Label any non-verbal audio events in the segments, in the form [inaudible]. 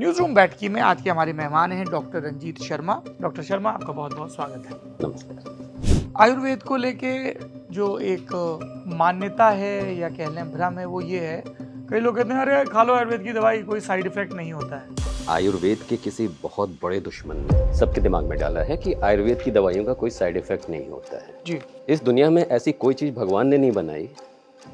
News room बैठकी में आज के हमारे मेहमान हैं डॉक्टर रंजीत शर्मा डॉक्टर शर्मा आपका बहुत बहुत स्वागत है आयुर्वेद को लेके जो एक मान्यता है या कह लें भ्रम है वो ये है कई लोग कहते हैं अरे खा लो आयुर्वेद की दवाई कोई साइड इफेक्ट नहीं होता है आयुर्वेद के किसी बहुत बड़े दुश्मन ने सबके दिमाग में डाला है कि आयुर्वेद की दवाइयों का कोई साइड इफेक्ट नहीं होता है जी इस दुनिया में ऐसी कोई चीज़ भगवान ने नहीं बनाई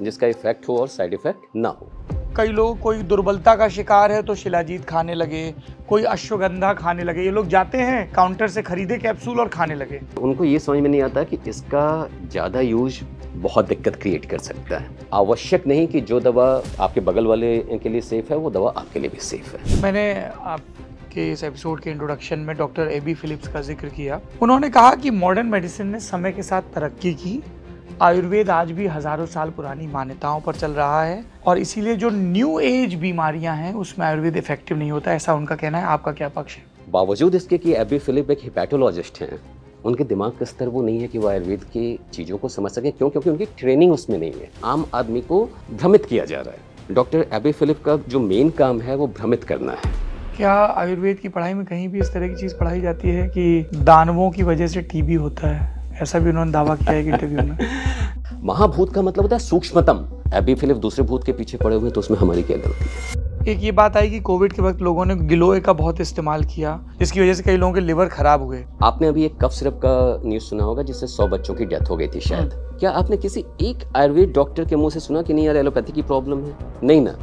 जिसका इफेक्ट हो और साइड इफेक्ट ना हो कई लोग कोई दुर्बलता का शिकार है तो शिलाजीत खाने लगे कोई अश्वगंधा खाने लगे ये लोग जाते हैं काउंटर से खरीदे कैप्सूल और खाने लगे उनको ये समझ में नहीं आता कि इसका ज़्यादा यूज बहुत दिक्कत क्रिएट कर सकता है आवश्यक नहीं कि जो दवा आपके बगल वाले के लिए सेफ़ है वो दवा आपके लिए भी सेफ़ है मैंने आप के इस एपिसोड के इंट्रोडक्शन में डॉक्टर ए बी फिलिप्स का जिक्र किया उन्होंने कहा कि मॉडर्न मेडिसिन ने समय के साथ तरक्की की आयुर्वेद आज भी हजारों साल पुरानी मान्यताओं पर चल रहा है और इसीलिए जो न्यू एज बीमारियां हैं उसमें आयुर्वेद इफेक्टिव नहीं होता ऐसा उनका कहना है आपका क्या पक्ष है बावजूद इसके कि एबी फिलिप एक हिपैटोलॉजिस्ट हैं उनके दिमाग का स्तर वो नहीं है कि वो आयुर्वेद की चीज़ों को समझ सके क्यों क्योंकि उनकी ट्रेनिंग उसमें नहीं है आम आदमी को भ्रमित किया जा रहा है डॉक्टर एबी फिलिप का जो मेन काम है वो भ्रमित करना है क्या आयुर्वेद की पढ़ाई में कहीं भी इस तरह की चीज़ पढ़ाई जाती है कि दानवों की वजह से टीबी होता है ऐसा भी उन्होंने दावा किया है इंटरव्यू में [laughs] महाभूत का मतलब होता है सूक्ष्मतम अभी फिलिप दूसरे भूत के पीछे पड़े हुए तो उसमें हमारी क्या गलती है एक ये बात आई कि कोविड के वक्त लोगों ने गिलोय का बहुत इस्तेमाल किया जिसकी वजह से कई लोगों के लिवर खराब हुए आपने अभी एक कफ सिरप का न्यूज सुना होगा जिससे सौ बच्चों की डेथ हो गई थी शायद हाँ। क्या आपने किसी एक आयुर्वेद डॉक्टर के मुंह से सुना कि नहीं यार एलोपैथी की प्रॉब्लम है नहीं ना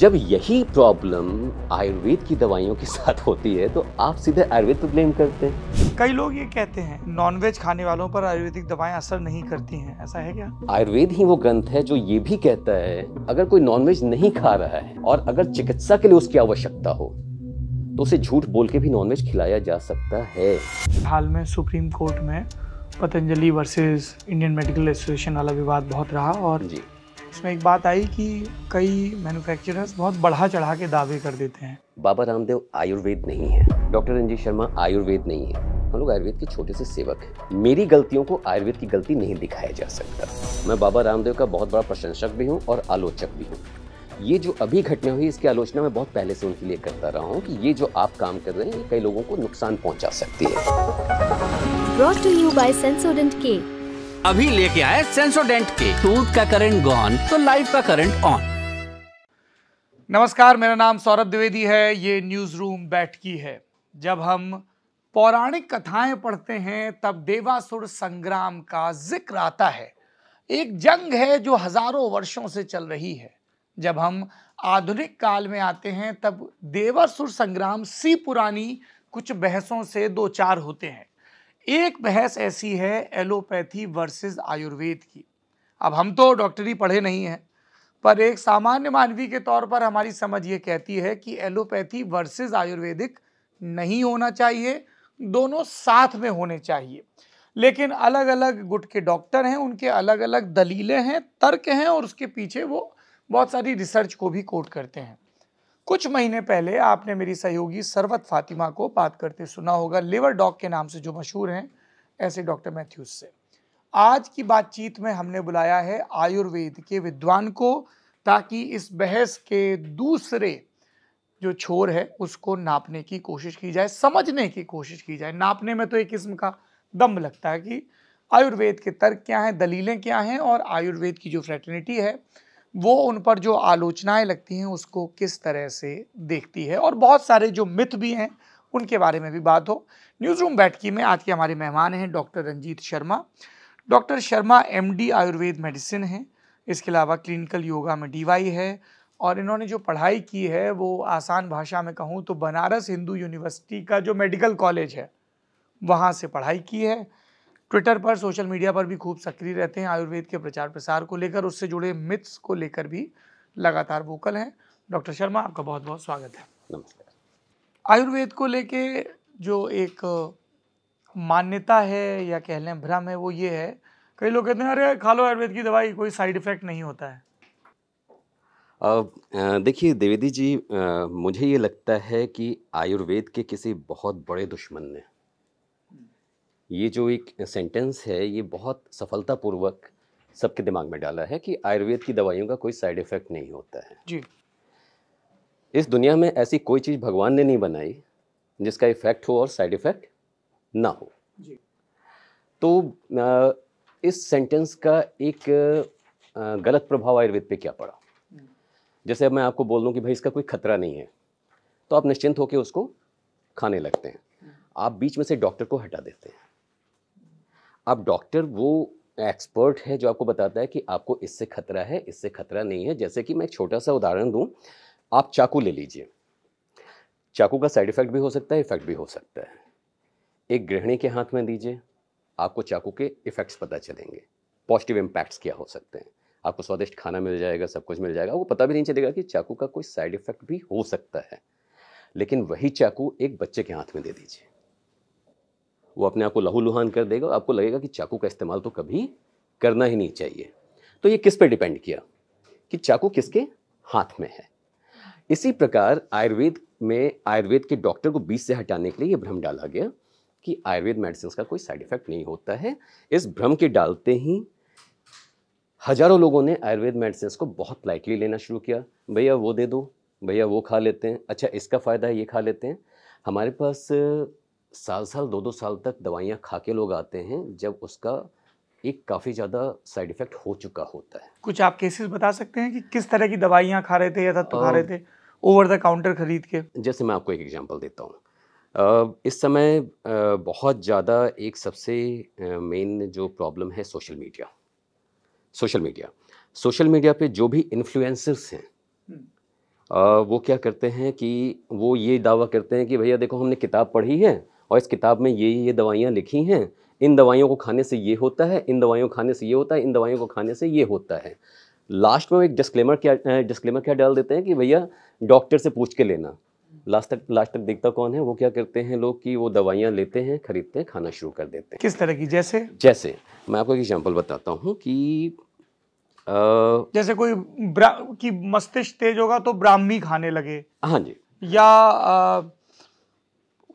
जब यही प्रॉब्लम आयुर्वेद की दवाइयों के साथ होती है तो आप सीधे आयुर्वेद पर तो ब्लेम करते हैं कई लोग ये कहते हैं नॉनवेज खाने वालों पर आयुर्वेदिक दवाएं असर नहीं करती हैं ऐसा है क्या आयुर्वेद ही वो ग्रंथ है जो ये भी कहता है अगर कोई नॉनवेज नहीं खा रहा है और अगर चिकित्सा के लिए उसकी आवश्यकता हो तो उसे झूठ बोल के भी नॉनवेज खिलाया जा सकता है हाल में सुप्रीम कोर्ट में Patanjali versus Indian Medical Association वाला विवाद बहुत रहा और जी उसमें एक बात आई कि कई मैन्युफैक्चरर्स बहुत बढ़ा चढ़ा के दावे कर देते हैं बाबा रामदेव आयुर्वेद नहीं है डॉक्टर रंजीत शर्मा आयुर्वेद नहीं है हम लोग आयुर्वेद के छोटे से सेवक हैं मेरी गलतियों को आयुर्वेद की गलती नहीं दिखाया जा सकता मैं बाबा रामदेव का बहुत बड़ा प्रशंसक भी हूँ और आलोचक भी हूँ ये जो अभी घटना हुई इसकी आलोचना मैं बहुत पहले से उनके लिए करता रहा हूँ कि ये जो आप काम कर रहे हैं ये कई लोगों को नुकसान पहुँचा सकती है अभी लेके आए सेंसोडेंट के टूथ का करंट गॉन तो लाइफ का करंट ऑन नमस्कार मेरा नाम सौरभ द्विवेदी है ये न्यूज रूम बैठकी है जब हम पौराणिक कथाएं पढ़ते हैं तब देवासुर संग्राम का जिक्र आता है एक जंग है जो हजारों वर्षों से चल रही है जब हम आधुनिक काल में आते हैं तब देवासुर संग्राम सी पुरानी कुछ बहसों से दो चार होते हैं एक बहस ऐसी है एलोपैथी वर्सेस आयुर्वेद की अब हम तो डॉक्टरी पढ़े नहीं हैं पर एक सामान्य मानवी के तौर पर हमारी समझ ये कहती है कि एलोपैथी वर्सेस आयुर्वेदिक नहीं होना चाहिए दोनों साथ में होने चाहिए लेकिन अलग अलग गुट के डॉक्टर हैं उनके अलग अलग दलीलें हैं तर्क हैं और उसके पीछे वो बहुत सारी रिसर्च को भी कोट करते हैं कुछ महीने पहले आपने मेरी सहयोगी सरवत फातिमा को बात करते सुना होगा लिवर डॉग के नाम से जो मशहूर हैं ऐसे डॉक्टर मैथ्यूज से आज की बातचीत में हमने बुलाया है आयुर्वेद के विद्वान को ताकि इस बहस के दूसरे जो छोर है उसको नापने की कोशिश की जाए समझने की कोशिश की जाए नापने में तो एक किस्म का दम लगता है कि आयुर्वेद के तर्क क्या हैं दलीलें क्या हैं और आयुर्वेद की जो फ्रेटर्निटी है वो उन पर जो आलोचनाएं लगती हैं उसको किस तरह से देखती है और बहुत सारे जो मिथ भी हैं उनके बारे में भी बात हो न्यूज़ रूम बैठकी में आज के हमारे मेहमान हैं doctor Ranjit Sharma doctor Sharma MD Ayurveda medicine हैं इसके अलावा क्लिनिकल योगा में डीवाई है और इन्होंने जो पढ़ाई की है वो आसान भाषा में कहूँ तो बनारस हिंदू यूनिवर्सिटी का जो मेडिकल कॉलेज है वहाँ से पढ़ाई की है ट्विटर पर सोशल मीडिया पर भी खूब सक्रिय रहते हैं आयुर्वेद के प्रचार प्रसार को लेकर उससे जुड़े मिथ्स को लेकर भी लगातार वोकल हैं डॉक्टर शर्मा आपका बहुत बहुत स्वागत है आयुर्वेद को लेके जो एक मान्यता है या कह लें भ्रम है वो ये है कई लोग कहते हैं अरे खा लो आयुर्वेद की दवाई कोई साइड इफेक्ट नहीं होता है देखिए द्विवेदी जी आ, मुझे ये लगता है कि आयुर्वेद के किसी बहुत बड़े दुश्मन ने हम्म। ये जो एक सेंटेंस है ये बहुत सफलतापूर्वक सबके दिमाग में डाला है कि आयुर्वेद की दवाइयों का कोई साइड इफ़ेक्ट नहीं होता है जी इस दुनिया में ऐसी कोई चीज़ भगवान ने नहीं बनाई जिसका इफ़ेक्ट हो और साइड इफ़ेक्ट ना हो जी तो आ, इस सेंटेंस का एक आ, गलत प्रभाव आयुर्वेद पे क्या पड़ा जैसे अब मैं आपको बोल दूँ कि भाई इसका कोई खतरा नहीं है तो आप निश्चिंत होकर उसको खाने लगते हैं आप बीच में से डॉक्टर को हटा देते हैं अब डॉक्टर वो एक्सपर्ट है जो आपको बताता है कि आपको इससे खतरा है इससे खतरा नहीं है जैसे कि मैं एक छोटा सा उदाहरण दूं आप चाकू ले लीजिए चाकू का साइड इफ़ेक्ट भी हो सकता है इफ़ेक्ट भी हो सकता है एक गृहिणी के हाथ में दीजिए आपको चाकू के इफ़ेक्ट्स पता चलेंगे पॉजिटिव इम्पैक्ट्स क्या हो सकते हैं आपको स्वादिष्ट खाना मिल जाएगा सब कुछ मिल जाएगा वो पता भी नहीं चलेगा कि चाकू का कोई साइड इफेक्ट भी हो सकता है लेकिन वही चाकू एक बच्चे के हाथ में दे दीजिए वो अपने आप को लहूलुहान कर देगा और आपको लगेगा कि चाकू का इस्तेमाल तो कभी करना ही नहीं चाहिए तो ये किस पे डिपेंड किया कि चाकू किसके हाथ में है इसी प्रकार आयुर्वेद में आयुर्वेद के डॉक्टर को बीच से हटाने के लिए ये भ्रम डाला गया कि आयुर्वेद मेडिसिन का कोई साइड इफेक्ट नहीं होता है इस भ्रम के डालते ही हजारों लोगों ने आयुर्वेद मेडिसिन को बहुत लाइटली लेना शुरू किया भैया वो दे दो भैया वो खा लेते हैं अच्छा इसका फ़ायदा है ये खा लेते हैं हमारे पास साल साल दो दो साल तक दवाइयाँ खा के लोग आते हैं जब उसका एक काफ़ी ज़्यादा साइड इफ़ेक्ट हो चुका होता है कुछ आप केसेस बता सकते हैं कि किस तरह की दवाइयाँ खा रहे थे या तत्व तो खा रहे थे ओवर द काउंटर खरीद के जैसे मैं आपको एक एग्जांपल देता हूँ इस समय बहुत ज़्यादा एक सबसे मेन जो प्रॉब्लम है social media social media social media पे जो भी इन्फ्लुएंसर्स हैं आ, हम्म। वो क्या करते हैं कि वो ये दावा करते हैं कि भैया देखो हमने किताब पढ़ी है और इस किताब में ये ये दवाइयाँ लिखी हैं इन दवाइयों को खाने से ये होता है इन दवाइयों को खाने से ये होता है इन दवाइयों को खाने से ये होता है लास्ट में वो एक डिस्क्लेमर क्या डिस्क्लेमर क्या डाल देते हैं कि भैया डॉक्टर से पूछ के लेना लास्ट तक लास्ट तक देखता कौन है वो क्या करते हैं लोग कि वो दवाइयाँ लेते हैं खरीदते हैं खाना शुरू कर देते हैं किस तरह की जैसे जैसे मैं आपको एक एग्जाम्पल बताता हूँ कि जैसे कोई की मस्तिष्क तेज होगा तो ब्राह्मी खाने लगे हाँ जी या आ,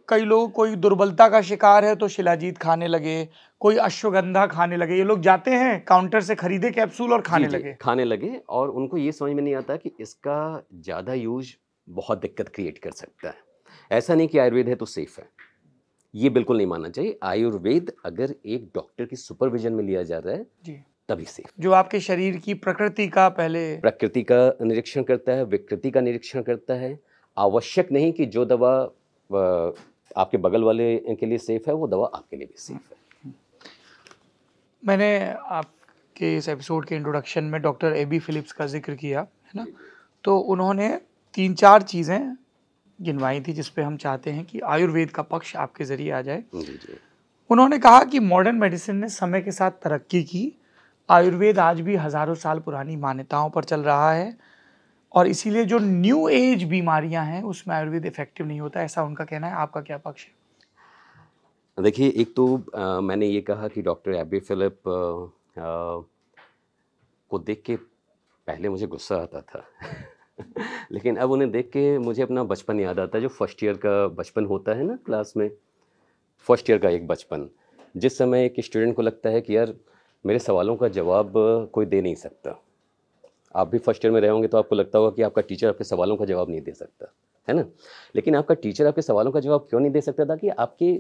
कई लोग कोई दुर्बलता का शिकार है तो शिलाजीत खाने लगे कोई अश्वगंधा खाने लगे ये लोग जाते हैं काउंटर से खरीदे कैप्सूल और खाने जी, लगे खाने लगे और उनको ये समझ में नहीं आता कि इसका ज़्यादा यूज बहुत दिक्कत क्रिएट कर सकता है ऐसा नहीं कि आयुर्वेद है तो सेफ है ये बिल्कुल नहीं मानना चाहिए आयुर्वेद अगर एक डॉक्टर की सुपरविजन में लिया जा रहा है तभी सेफ जो आपके शरीर की प्रकृति का पहले प्रकृति का निरीक्षण करता है विकृति का निरीक्षण करता है आवश्यक नहीं कि जो दवा आपके बगल वाले के लिए सेफ है वो दवा आपके लिए भी सेफ है मैंने आपके इस एपिसोड के इंट्रोडक्शन में डॉक्टर ए बी फिलिप्स का जिक्र किया है ना तो उन्होंने तीन चार चीज़ें गिनवाई थी जिसपे हम चाहते हैं कि आयुर्वेद का पक्ष आपके ज़रिए आ जाए उन्होंने कहा कि मॉडर्न मेडिसिन ने समय के साथ तरक्की की आयुर्वेद आज भी हज़ारों साल पुरानी मान्यताओं पर चल रहा है और इसीलिए जो न्यू एज बीमारियां हैं उसमें आयुर्वेद इफेक्टिव नहीं होता ऐसा उनका कहना है आपका क्या पक्ष है देखिए एक तो आ, मैंने ये कहा कि डॉक्टर एबी फिलिप आ, को देख के पहले मुझे गुस्सा आता था [laughs] लेकिन अब उन्हें देख के मुझे अपना बचपन याद आता है जो फर्स्ट ईयर का बचपन होता है ना क्लास में फर्स्ट ईयर का एक बचपन जिस समय एक स्टूडेंट को लगता है कि यार मेरे सवालों का जवाब कोई दे नहीं सकता आप भी फर्स्ट ईयर में रहे होंगे तो आपको लगता होगा कि आपका टीचर आपके सवालों का जवाब नहीं दे सकता है ना लेकिन आपका टीचर आपके सवालों का जवाब क्यों नहीं दे सकता था कि आपके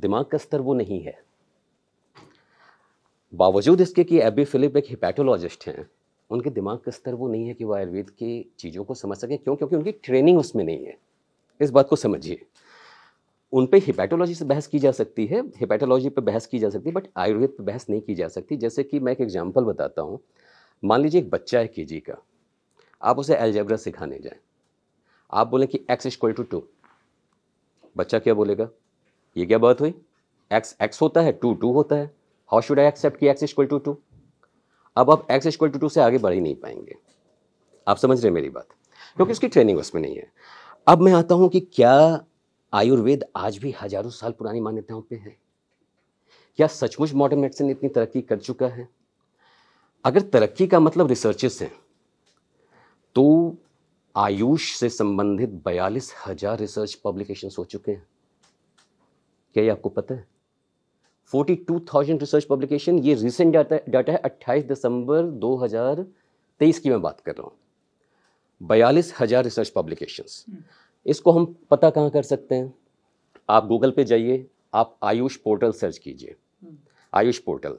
दिमाग का स्तर वो नहीं है बावजूद इसके कि एबी फिलिप एक हिपैटोलॉजिस्ट हैं उनके दिमाग का स्तर वो नहीं है कि वो आयुर्वेद की चीज़ों को समझ सकें क्यों क्योंकि उनकी ट्रेनिंग उसमें नहीं है इस बात को समझिए उन पे हिपैटोलॉजी से बहस की जा सकती है हिपैटोलॉजी पे बहस की जा सकती है बट आयुर्वेद पे बहस नहीं की जा सकती जैसे कि मैं एक एग्जांपल बताता हूँ मान लीजिए एक बच्चा है के का आप उसे एल्जेब्रा सिखाने जाएं आप बोलें कि एक्स इक्वल टू टू बच्चा क्या बोलेगा ये क्या बात हुई एक्स एक्स होता है टू टू होता है हाउ शुड आई एक्सेप्ट कि एक्स इक्वल टू टू अब आप एक्स इक्वल टू टू से आगे बढ़ ही नहीं पाएंगे आप समझ रहे हैं मेरी बात क्योंकि उसकी ट्रेनिंग उसमें नहीं है अब मैं आता हूँ कि क्या आयुर्वेद आज भी हजारों साल पुरानी मान्यताओं पे है क्या सचमुच मॉडर्न मेडिसिन इतनी तरक्की कर चुका है अगर तरक्की का मतलब रिसर्चेस है तो आयुष से संबंधित बयालीस हजार रिसर्च पब्लिकेशन हो चुके हैं क्या ये आपको पता है forty two thousand research publication ये रिसेंट डाटा डाटा है अट्ठाईस दिसंबर दो हजार तेईस की मैं बात कर रहा हूं बयालीस हजार रिसर्च हम्म। पब्लिकेशन इसको हम पता कहाँ कर सकते हैं आप गूगल पे जाइए आप आयुष पोर्टल सर्च कीजिए हम्म। आयुष पोर्टल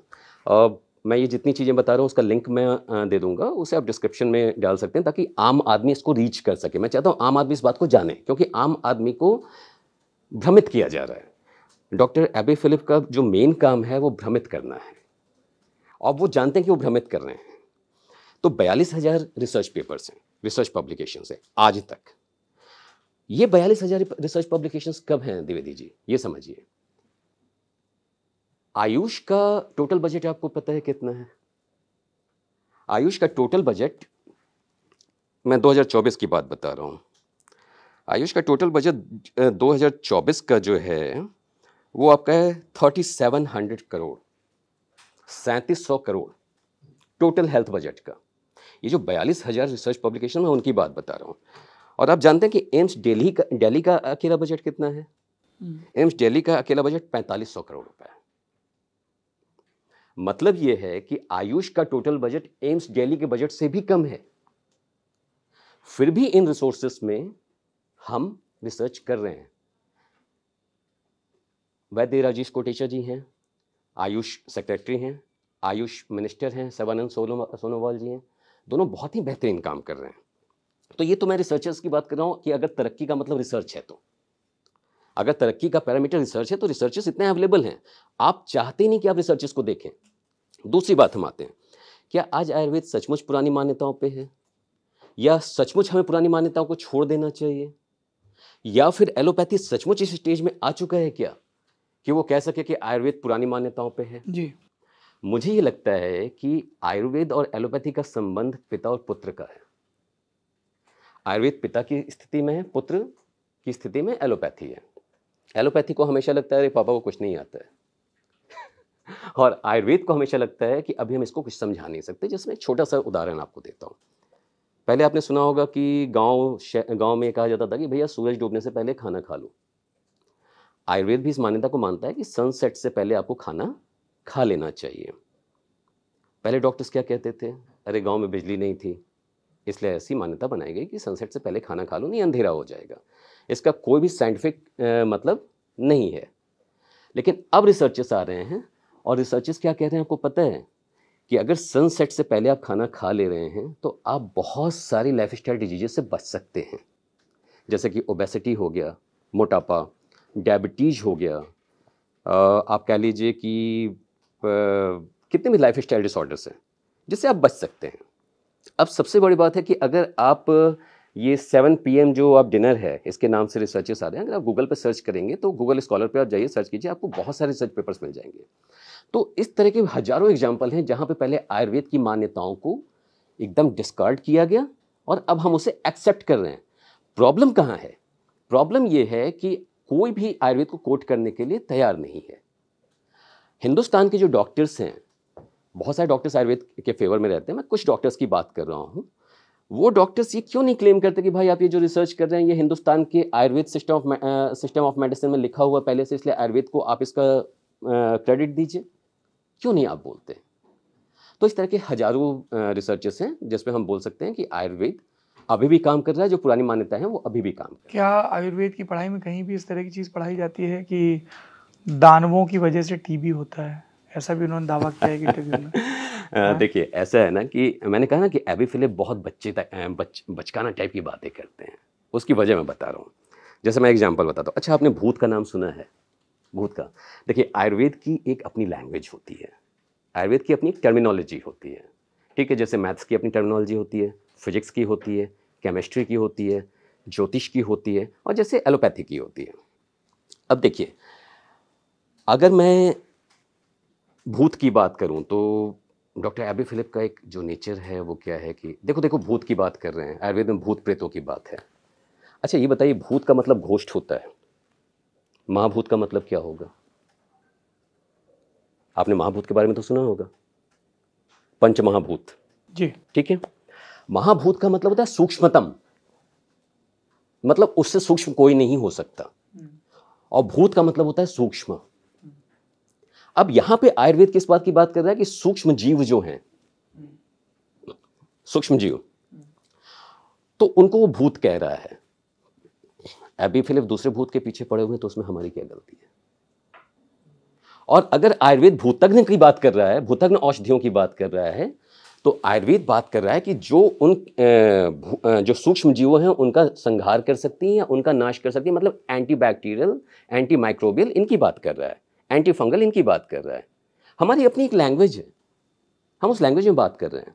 और मैं ये जितनी चीज़ें बता रहा हूँ उसका लिंक मैं दे दूंगा उसे आप डिस्क्रिप्शन में डाल सकते हैं ताकि आम आदमी इसको रीच कर सके मैं चाहता हूँ आम आदमी इस बात को जाने क्योंकि आम आदमी को भ्रमित किया जा रहा है डॉक्टर एबी फिलिप का जो मेन काम है वो भ्रमित करना है और वो जानते हैं कि वो भ्रमित कर रहे हैं तो बयालीस हज़ार रिसर्च पेपर्स हैं रिसर्च पब्लिकेशन से आज तक ये बयालीस हजार रिसर्च पब्लिकेशंस कब हैं द्विवेदी जी ये समझिए आयुष का टोटल बजट आपको पता है कितना है आयुष का टोटल बजट मैं 2024 की बात बता रहा हूँ आयुष का टोटल बजट 2024 का जो है वो आपका है हंड्रेड करोड़ सैंतीस सौ करोड़ टोटल हेल्थ बजट का ये जो बयालीस हज़ार रिसर्च पब्लिकेशन है उनकी बात बता रहा हूँ और आप जानते हैं कि एम्स डेली का डेली का अकेला बजट कितना है हम्म। एम्स डेली का अकेला बजट पैंतालीस सौ करोड़ रुपए मतलब यह है कि आयुष का टोटल बजट एम्स डेली के बजट से भी कम है फिर भी इन रिसोर्सेस में हम रिसर्च कर रहे हैं वैद्य राजेश कोटेचा जी हैं आयुष सेक्रेटरी हैं आयुष मिनिस्टर हैं सर्वानंद सोनोवाल जी हैं दोनों बहुत ही बेहतरीन काम कर रहे हैं तो ये तो मैं रिसर्चर्स की बात कर रहा हूँ कि अगर तरक्की का मतलब रिसर्च है तो अगर तरक्की का पैरामीटर रिसर्च है तो रिसर्चेस इतने अवेलेबल हैं आप चाहते नहीं कि आप रिसर्चेस को देखें दूसरी बात हम आते हैं क्या आज आयुर्वेद सचमुच पुरानी मान्यताओं पे है या सचमुच हमें पुरानी मान्यताओं को छोड़ देना चाहिए या फिर एलोपैथी सचमुच इस स्टेज में आ चुका है क्या कि वो कह सके कि आयुर्वेद पुरानी मान्यताओं पे है जी मुझे ये लगता है कि आयुर्वेद और एलोपैथी का संबंध पिता और पुत्र का है आयुर्वेद पिता की स्थिति में है पुत्र की स्थिति में एलोपैथी है एलोपैथी को हमेशा लगता है अरे पापा को कुछ नहीं आता है [laughs] और आयुर्वेद को हमेशा लगता है कि अभी हम इसको कुछ समझा नहीं सकते जिसमें छोटा सा उदाहरण आपको देता हूँ पहले आपने सुना होगा कि गांव गांव में कहा जाता था कि भैया सूरज डूबने से पहले खाना खा लो आयुर्वेद भी इस मान्यता को मानता है कि सनसेट से पहले आपको खाना खा लेना चाहिए पहले डॉक्टर्स क्या कहते थे अरे गांव में बिजली नहीं थी इसलिए ऐसी मान्यता बनाई गई कि सनसेट से पहले खाना खा लो नहीं अंधेरा हो जाएगा इसका कोई भी साइंटिफिक मतलब नहीं है लेकिन अब रिसर्चेस आ रहे हैं और रिसर्चेस क्या कह रहे हैं आपको पता है कि अगर सनसेट से पहले आप खाना खा ले रहे हैं तो आप बहुत सारी लाइफ स्टाइल डिजीज से बच सकते हैं जैसे कि ओबेसिटी हो गया मोटापा डायबिटीज़ हो गया आप कह लीजिए कि कितने भी लाइफ स्टाइल डिसऑर्डर्स हैं जिससे आप बच सकते हैं अब सबसे बड़ी बात है कि अगर आप ये सेवन पी जो आप डिनर है इसके नाम से रिसर्चेस आ रहे हैं अगर आप गूगल पर सर्च करेंगे तो गूगल स्कॉलर पे आप जाइए सर्च कीजिए आपको बहुत सारे रिसर्च पेपर्स मिल जाएंगे तो इस तरह के हजारों एग्जाम्पल हैं जहाँ पे पहले आयुर्वेद की मान्यताओं को एकदम डिस्कार्ड किया गया और अब हम उसे एक्सेप्ट कर रहे हैं प्रॉब्लम कहाँ है प्रॉब्लम ये है कि कोई भी आयुर्वेद को कोट करने के लिए तैयार नहीं है हिंदुस्तान के जो डॉक्टर्स हैं बहुत सारे डॉक्टर्स आयुर्वेद के फेवर में रहते हैं मैं कुछ डॉक्टर्स की बात कर रहा हूँ वो डॉक्टर्स ये क्यों नहीं क्लेम करते कि भाई आप ये जो रिसर्च कर रहे हैं ये हिंदुस्तान के Ayurveda system of system of medicine में लिखा हुआ पहले से इसलिए आयुर्वेद को आप इसका क्रेडिट दीजिए क्यों नहीं आप बोलते तो इस तरह के हजारों रिसर्चेस हैं जिसमें हम बोल सकते हैं कि आयुर्वेद अभी भी काम कर रहा है जो पुरानी मान्यता है वो अभी भी काम कर क्या आयुर्वेद की पढ़ाई में कहीं भी इस तरह की चीज़ पढ़ाई जाती है कि दानवों की वजह से टीबी होता है ऐसा भी उन्होंने दावा किया है कि [laughs] हाँ। देखिए ऐसा है ना कि मैंने कहा ना कि एबी फिलिप बहुत बच्चे तक बच, बचकाना टाइप की बातें करते हैं उसकी वजह मैं बता रहा हूँ जैसे मैं एग्जाम्पल बताता हूँ अच्छा आपने भूत का नाम सुना है भूत का देखिए आयुर्वेद की एक अपनी लैंग्वेज होती है आयुर्वेद की अपनी एक टर्मिनोलॉजी होती है ठीक है जैसे मैथ्स की अपनी टर्मिनोलॉजी होती है फिजिक्स की होती है केमिस्ट्री की होती है ज्योतिष की होती है और जैसे एलोपैथी की होती है अब देखिए अगर मैं भूत की बात करूं तो डॉक्टर एबी फिलिप का एक जो नेचर है वो क्या है कि देखो देखो भूत की बात कर रहे हैं आयुर्वेद में भूत प्रेतों की बात है अच्छा ये बताइए भूत का मतलब घोष्ट होता है महाभूत का मतलब क्या होगा आपने महाभूत के बारे में तो सुना होगा पंच महाभूत जी ठीक है महाभूत का मतलब होता है सूक्ष्मतम मतलब उससे सूक्ष्म कोई नहीं हो सकता हम्म। और भूत का मतलब होता है सूक्ष्म अब यहां पे आयुर्वेद किस बात की बात कर रहा है कि सूक्ष्म जीव जो हैं सूक्ष्म जीव तो उनको वो भूत कह रहा है एबी फिलिप दूसरे भूत के पीछे पड़े हुए हैं तो उसमें हमारी क्या गलती है और अगर आयुर्वेद भूतज्ञ की बात कर रहा है भूतज्ञ औषधियों की बात कर रहा है तो आयुर्वेद बात कर रहा है कि जो उन जो सूक्ष्म जीव हैं उनका संहार कर सकती हैं उनका नाश कर सकती है मतलब एंटी बैक्टीरियल एंटी माइक्रोबियल इनकी बात कर रहा है एंटी फंगल इनकी बात कर रहा है हमारी अपनी एक लैंग्वेज है हम उस लैंग्वेज में बात कर रहे हैं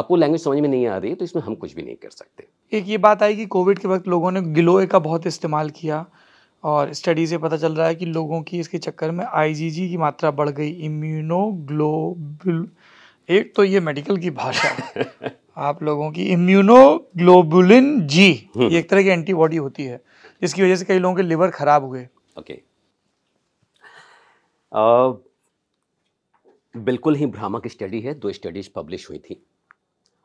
आपको लैंग्वेज समझ में नहीं आ रही है तो इसमें हम कुछ भी नहीं कर सकते एक ये बात आई कि कोविड के वक्त लोगों ने गिलोए का बहुत इस्तेमाल किया और स्टडी से पता चल रहा है कि लोगों की इसके चक्कर में आईजीजी की मात्रा बढ़ गई इम्यूनोग्लोबुल एक तो ये मेडिकल की भाषा [laughs] आप लोगों की इम्यूनोग्लोबुलिन हम्म। जी ये एक तरह की एंटीबॉडी होती है जिसकी वजह से कई लोगों के लिवर खराब हुए ओके okay. बिल्कुल ही भ्रामक स्टडी है दो स्टडीज़ पब्लिश हुई थी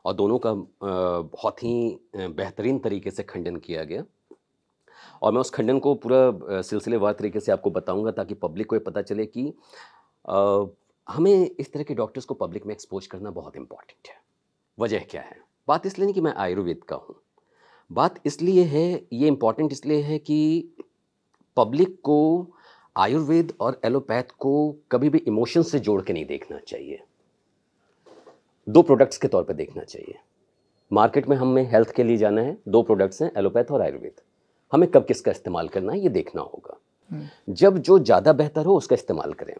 और दोनों का बहुत ही बेहतरीन तरीके से खंडन किया गया और मैं उस खंडन को पूरा सिलसिलेवार तरीके से आपको बताऊंगा ताकि पब्लिक को ये पता चले कि हमें इस तरह के डॉक्टर्स को पब्लिक में एक्सपोज करना बहुत इम्पॉर्टेंट है वजह क्या है बात इसलिए नहीं कि मैं आयुर्वेद का हूँ बात इसलिए है ये इम्पॉर्टेंट इसलिए है कि पब्लिक को आयुर्वेद और एलोपैथ को कभी भी इमोशन से जोड़ के नहीं देखना चाहिए दो प्रोडक्ट्स के तौर पर देखना चाहिए मार्केट में हमें हेल्थ के लिए जाना है दो प्रोडक्ट्स हैं एलोपैथ और आयुर्वेद हमें कब किसका इस्तेमाल करना है ये देखना होगा हम्म। जब जो ज़्यादा बेहतर हो उसका इस्तेमाल करें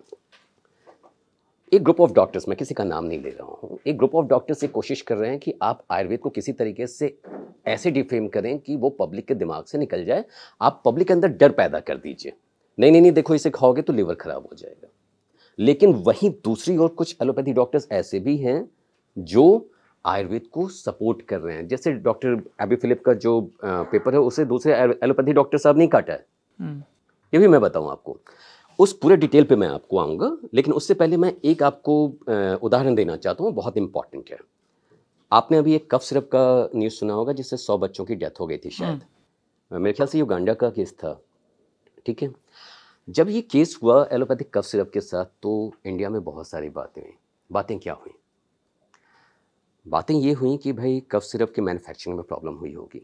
एक ग्रुप ऑफ डॉक्टर्स मैं किसी का नाम नहीं ले रहा हूँ एक ग्रुप ऑफ डॉक्टर्स ये कोशिश कर रहे हैं कि आप आयुर्वेद को किसी तरीके से ऐसे डिफेम करें कि वो पब्लिक के दिमाग से निकल जाए आप पब्लिक के अंदर डर पैदा कर दीजिए नहीं नहीं नहीं देखो इसे खाओगे तो लीवर खराब हो जाएगा लेकिन वहीं दूसरी ओर कुछ एलोपैथी डॉक्टर्स ऐसे भी हैं जो आयुर्वेद को सपोर्ट कर रहे हैं जैसे डॉक्टर एबी फिलिप का जो पेपर है उसे दूसरे एलोपैथी डॉक्टर साहब नहीं काटा है हम्म। ये भी मैं बताऊँ आपको उस पूरे डिटेल पे मैं आपको आऊँगा लेकिन उससे पहले मैं एक आपको उदाहरण देना चाहता हूँ बहुत इंपॉर्टेंट है आपने अभी एक कफ सिरप का न्यूज़ सुना होगा जिससे सौ बच्चों की डेथ हो गई थी हम्म। शायद मेरे ख्याल से युगांडा का केस था ठीक है जब ये केस हुआ एलोपैथिक कफ सिरप के साथ तो इंडिया में बहुत सारी बातें हुई बातें क्या हुई बातें ये हुई कि भाई कफ सिरप के मैन्युफैक्चरिंग में प्रॉब्लम हुई होगी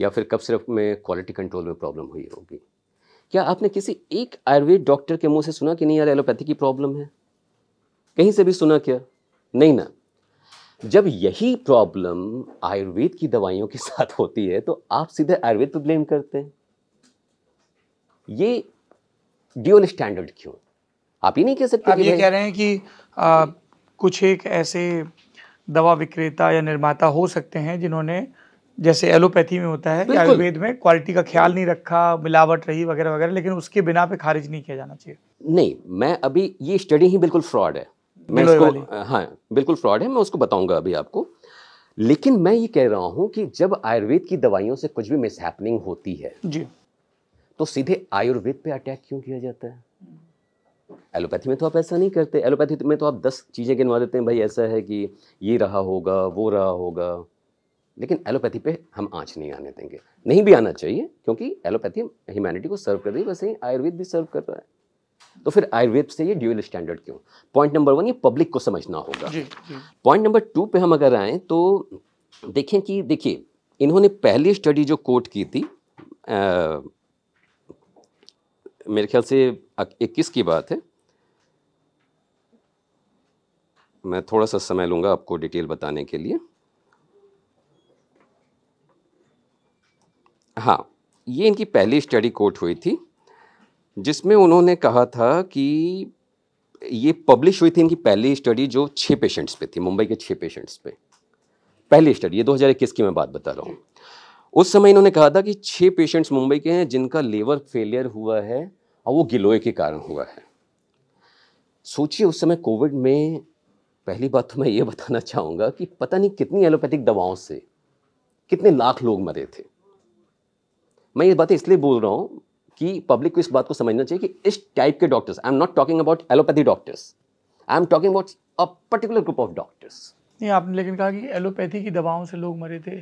या फिर कफ सिरप में क्वालिटी कंट्रोल में प्रॉब्लम हुई होगी क्या आपने किसी एक आयुर्वेद डॉक्टर के मुंह से सुना कि नहीं यार एलोपैथी की प्रॉब्लम है कहीं से भी सुना क्या नहीं ना जब यही प्रॉब्लम आयुर्वेद की दवाइयों के साथ होती है तो आप सीधे आयुर्वेद पर ब्लेम करते हैं ये ड्यूअल स्टैंडर्ड क्यों आप ये नहीं कह सकते आप ये कह रहे हैं कि आ, कुछ एक ऐसे दवा विक्रेता या निर्माता हो सकते हैं जिन्होंने जैसे एलोपैथी में होता है आयुर्वेद में क्वालिटी का ख्याल नहीं रखा मिलावट रही वगैरह वगैरह लेकिन उसके बिना पे खारिज नहीं किया जाना चाहिए नहीं मैं अभी ये स्टडी ही बिल्कुल फ्रॉड है मैं इसको हाँ बिल्कुल फ्रॉड है मैं उसको बताऊंगा अभी आपको लेकिन मैं ये कह रहा हूँ कि जब आयुर्वेद की दवाइयों से कुछ भी मिसहैपनिंग होती है जी तो सीधे आयुर्वेद पे अटैक क्यों किया जाता है एलोपैथी में तो आप ऐसा नहीं करते एलोपैथी में तो आप दस चीज़ें गिनवा देते हैं भाई ऐसा है कि ये रहा होगा वो रहा होगा लेकिन एलोपैथी पे हम आँच नहीं आने देंगे नहीं भी आना चाहिए क्योंकि एलोपैथी ह्यूमैनिटी को सर्व कर रही है वैसे ही आयुर्वेद भी सर्व कर रहा है तो फिर आयुर्वेद से ये ड्यूअल स्टैंडर्ड क्यों पॉइंट नंबर वन ये पब्लिक को समझना होगा पॉइंट नंबर टू पे हम अगर आए तो देखें कि देखिए इन्होंने पहली स्टडी जो कोट की थी मेरे ख्याल से इक्कीस की बात है मैं थोड़ा सा समय लूँगा आपको डिटेल बताने के लिए हाँ ये इनकी पहली स्टडी कोट हुई थी जिसमें उन्होंने कहा था कि ये पब्लिश हुई थी इनकी पहली स्टडी जो छः पेशेंट्स पे थी मुंबई के छः पेशेंट्स पे पहली स्टडी ये 2021 की मैं बात बता रहा हूँ उस समय इन्होंने कहा था कि छह पेशेंट्स मुंबई के हैं जिनका लेवर फेलियर हुआ है और वो गिलोय के कारण हुआ है सोचिए उस समय कोविड में पहली बात तो मैं ये बताना चाहूँगा कि पता नहीं कितनी एलोपैथिक दवाओं से कितने लाख लोग मरे थे मैं ये बातें इसलिए बोल रहा हूँ कि पब्लिक को इस बात को समझना चाहिए कि इस टाइप के doctors I am not talking about allopathy doctors I am talking about a particular group of doctors नहीं आपने लेकिन कहा कि एलोपैथी की दवाओं से लोग मरे थे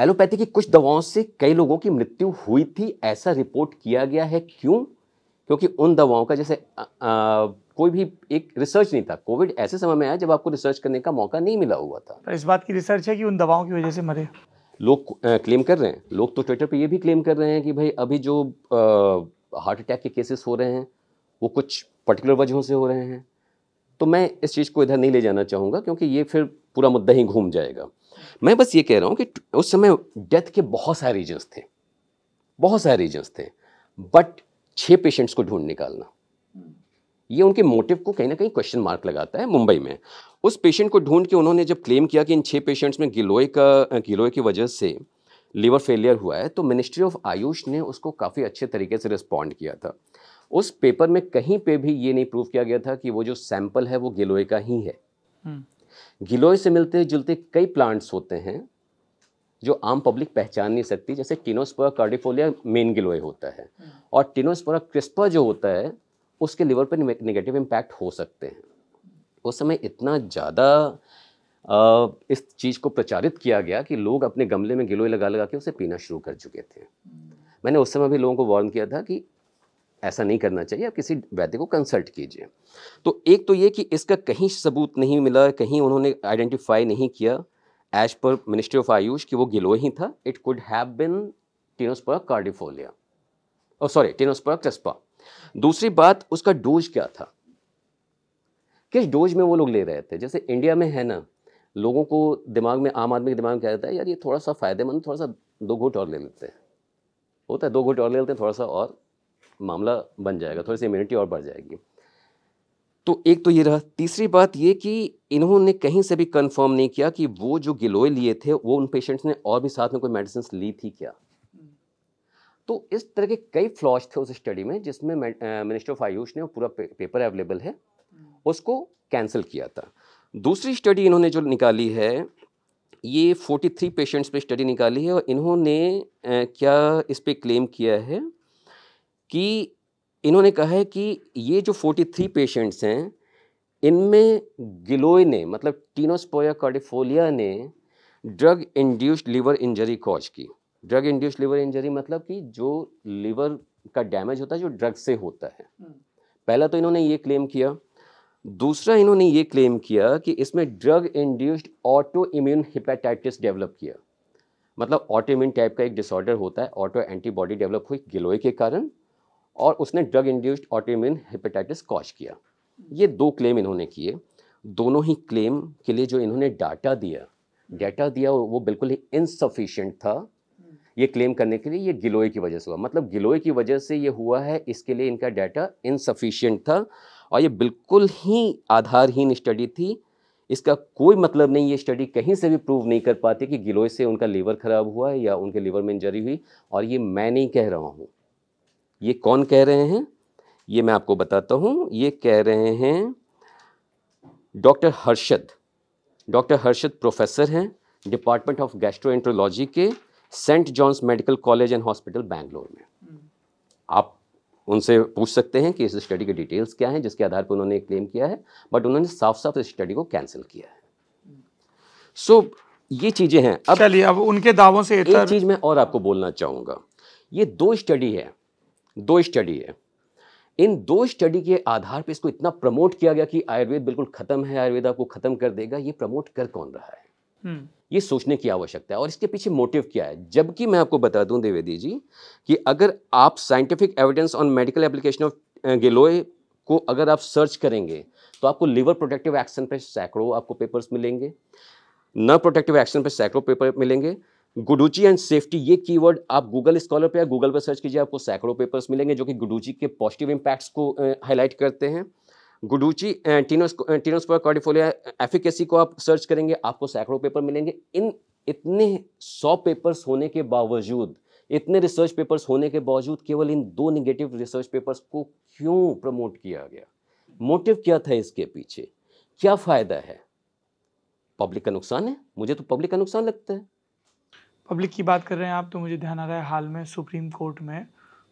एलोपैथी की कुछ दवाओं से कई लोगों की मृत्यु हुई थी ऐसा रिपोर्ट किया गया है क्यों क्योंकि उन दवाओं का जैसे आ, आ, कोई भी एक रिसर्च नहीं था कोविड ऐसे समय में आया जब आपको रिसर्च करने का मौका नहीं मिला हुआ था इस बात की रिसर्च है कि उन दवाओं की वजह से मरे लोग क्लेम कर रहे हैं लोग तो ट्विटर पे ये भी क्लेम कर रहे हैं कि भाई अभी जो आ, हार्ट अटैक के केसेस हो रहे हैं वो कुछ पर्टिकुलर वजहों से हो रहे हैं तो मैं इस चीज़ को इधर नहीं ले जाना चाहूँगा क्योंकि ये फिर पूरा मुद्दा ही घूम जाएगा मैं बस ये कह रहा हूँ कि उस समय डेथ के बहुत सारे रीजन्स थे बहुत सारे रीजन्स थे बट छः पेशेंट्स को ढूंढ निकालना ये उनके मोटिव को कहीं ना कहीं क्वेश्चन मार्क लगाता है मुंबई में उस पेशेंट को ढूंढ के उन्होंने जब क्लेम किया कि इन छः पेशेंट्स में गिलोय का गिलोय की वजह से लीवर फेलियर हुआ है तो मिनिस्ट्री ऑफ आयुष ने उसको काफ़ी अच्छे तरीके से रिस्पॉन्ड किया था उस पेपर में कहीं पे भी ये नहीं प्रूव किया गया था कि वो जो सैंपल है वो गिलोय का ही है हम्म। गिलोय से मिलते जुलते कई प्लांट्स होते हैं जो आम पब्लिक पहचान नहीं सकती जैसे टिनोस्पोरा कार्डिफोलिया मेन गिलोय होता है हम्म। और टिनोस्पोरा क्रिस्पा जो होता है उसके लिवर पर नेगेटिव इम्पैक्ट हो सकते हैं उस समय इतना ज़्यादा इस चीज़ को प्रचारित किया गया कि लोग अपने गमले में गिलोय लगा लगा के उसे पीना शुरू कर चुके थे हम्म। मैंने उस समय भी लोगों को वार्न किया था कि ऐसा नहीं करना चाहिए आप किसी वैद्य को कंसल्ट कीजिए तो एक तो ये कि इसका कहीं सबूत नहीं मिला कहीं उन्होंने आइडेंटिफाई नहीं किया as per ministry of Ayush कि वो गिलो ही था it could have been Tinospora cordifolia or sorry Tinospora crispa दूसरी बात उसका डोज क्या था किस डोज में वो लोग ले रहे थे जैसे इंडिया में है ना लोगों को दिमाग में आम आदमी के दिमाग में क्या रहता है यार ये थोड़ा सा फ़ायदेमंद थोड़ा सा दो घोट और ले लेते हैं होता है दो घोट और ले लेते हैं थोड़ा सा और मामला बन जाएगा थोड़ी सी इम्यूनिटी और बढ़ जाएगी तो एक तो ये रहा तीसरी बात ये कि इन्होंने कहीं से भी कंफर्म नहीं किया कि वो जो गिलोय लिए थे वो उन पेशेंट्स ने और भी साथ में कोई मेडिसिन ली थी क्या तो इस तरह के कई फ्लॉज थे उस स्टडी में जिसमें मिनिस्टर ऑफ आयुष ने पूरा पे, पेपर अवेलेबल है उसको कैंसिल किया था दूसरी स्टडी इन्होंने जो निकाली है ये 43 पेशेंट्स पे स्टडी निकाली है और इन्होंने क्या इस पर क्लेम किया है कि इन्होंने कहा है कि ये जो 43 पेशेंट्स हैं इनमें गिलोय ने मतलब टीनोस्पोया कार्डिफोलिया ने drug induced liver injury cause की ड्रग इंड्यूस्ड लीवर इंजरी मतलब कि जो लीवर का डैमेज होता है जो ड्रग से होता है हम्म। पहला तो इन्होंने ये क्लेम किया दूसरा इन्होंने ये क्लेम किया कि इसमें drug induced autoimmune hepatitis develop किया मतलब ऑटो इम्यून टाइप का एक डिसऑर्डर होता है ऑटो एंटीबॉडी डेवलप हुई गिलोय के कारण और उसने drug induced autoimmune hepatitis cause किया ये दो क्लेम इन्होंने किए दोनों ही क्लेम के लिए जो इन्होंने डाटा दिया डाटा दिया वो बिल्कुल ही इनसफिशेंट था ये क्लेम करने के लिए ये गिलोय की वजह से हुआ मतलब गिलोय की वजह से ये हुआ है इसके लिए इनका डाटा इनसफिशियंट था और ये बिल्कुल ही आधारहीन स्टडी थी इसका कोई मतलब नहीं ये स्टडी कहीं से भी प्रूव नहीं कर पाती कि गिलोय से उनका लीवर ख़राब हुआ है या उनके लीवर में इंजरी हुई और ये मैं नहीं कह रहा हूँ ये कौन कह रहे हैं ये मैं आपको बताता हूँ ये कह रहे हैं doctor Harshad doctor Harshad professor हैं डिपार्टमेंट ऑफ गैस्ट्रोएंट्रोलॉजी के Saint John's Medical College and Hospital Bangalore में आप उनसे पूछ सकते हैं कि इस स्टडी के डिटेल्स क्या हैं जिसके आधार पर उन्होंने क्लेम किया है बट उन्होंने साफ साफ इस स्टडी को कैंसिल किया है सो so, ये चीज़ें हैं अब चलिए अब उनके दावों से एक चीज़ मैं और आपको बोलना चाहूंगा ये दो स्टडी है दो स्टडी है इन दो स्टडी के आधार पर इसको इतना प्रमोट किया गया कि आयुर्वेद बिल्कुल खत्म है आयुर्वेद आपको खत्म कर देगा ये प्रमोट कर कौन रहा है हम्म। ये सोचने की आवश्यकता है और इसके पीछे मोटिव क्या है जबकि मैं आपको बता दूं द्विवेदी जी कि अगर आप scientific evidence on medical application of giloy को अगर आप सर्च करेंगे तो आपको लिवर प्रोटेक्टिव एक्शन पर सैकड़ों आपको पेपर्स मिलेंगे न प्रोटेक्टिव एक्शन पर सैकड़ों पेपर मिलेंगे गुडुची एंड सेफ्टी ये कीवर्ड आप गूगल स्कॉलर पे या गूगल पर सर्च कीजिए आपको सैकड़ों पेपर्स मिलेंगे जो कि गुडूची के पॉजिटिव इम्पैक्ट्स को हाईलाइट करते हैं गुडूची टीनोस टीनोस्पोर कॉर्डिफोलिया एफिकेसी को आप सर्च करेंगे आपको सैकड़ों पेपर मिलेंगे इन इतने सौ पेपर्स होने के बावजूद इतने रिसर्च पेपर्स होने के बावजूद केवल इन दो निगेटिव रिसर्च पेपर्स को क्यों प्रमोट किया गया मोटिव क्या था इसके पीछे क्या फ़ायदा है पब्लिक का नुकसान है मुझे तो पब्लिक का नुकसान लगता है पब्लिक की बात कर रहे हैं आप तो मुझे ध्यान आ रहा है हाल में सुप्रीम कोर्ट में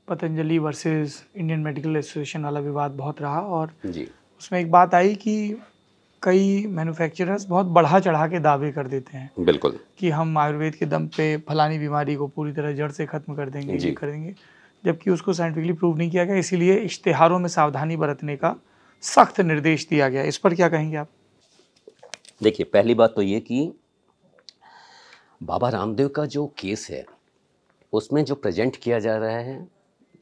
Patanjali versus Indian Medical Association वाला विवाद बहुत रहा और जी उसमें एक बात आई कि कई मैन्युफैक्चरर्स बहुत बढ़ा चढ़ा के दावे कर देते हैं बिल्कुल कि हम आयुर्वेद के दम पे फलानी बीमारी को पूरी तरह जड़ से ख़त्म कर देंगे जी कर देंगे जबकि उसको साइंटिफिकली प्रूव नहीं किया गया इसीलिए इश्तेहारों में सावधानी बरतने का सख्त निर्देश दिया गया इस पर क्या कहेंगे आप देखिए पहली बात तो ये कि बाबा रामदेव का जो केस है उसमें जो प्रेजेंट किया जा रहा है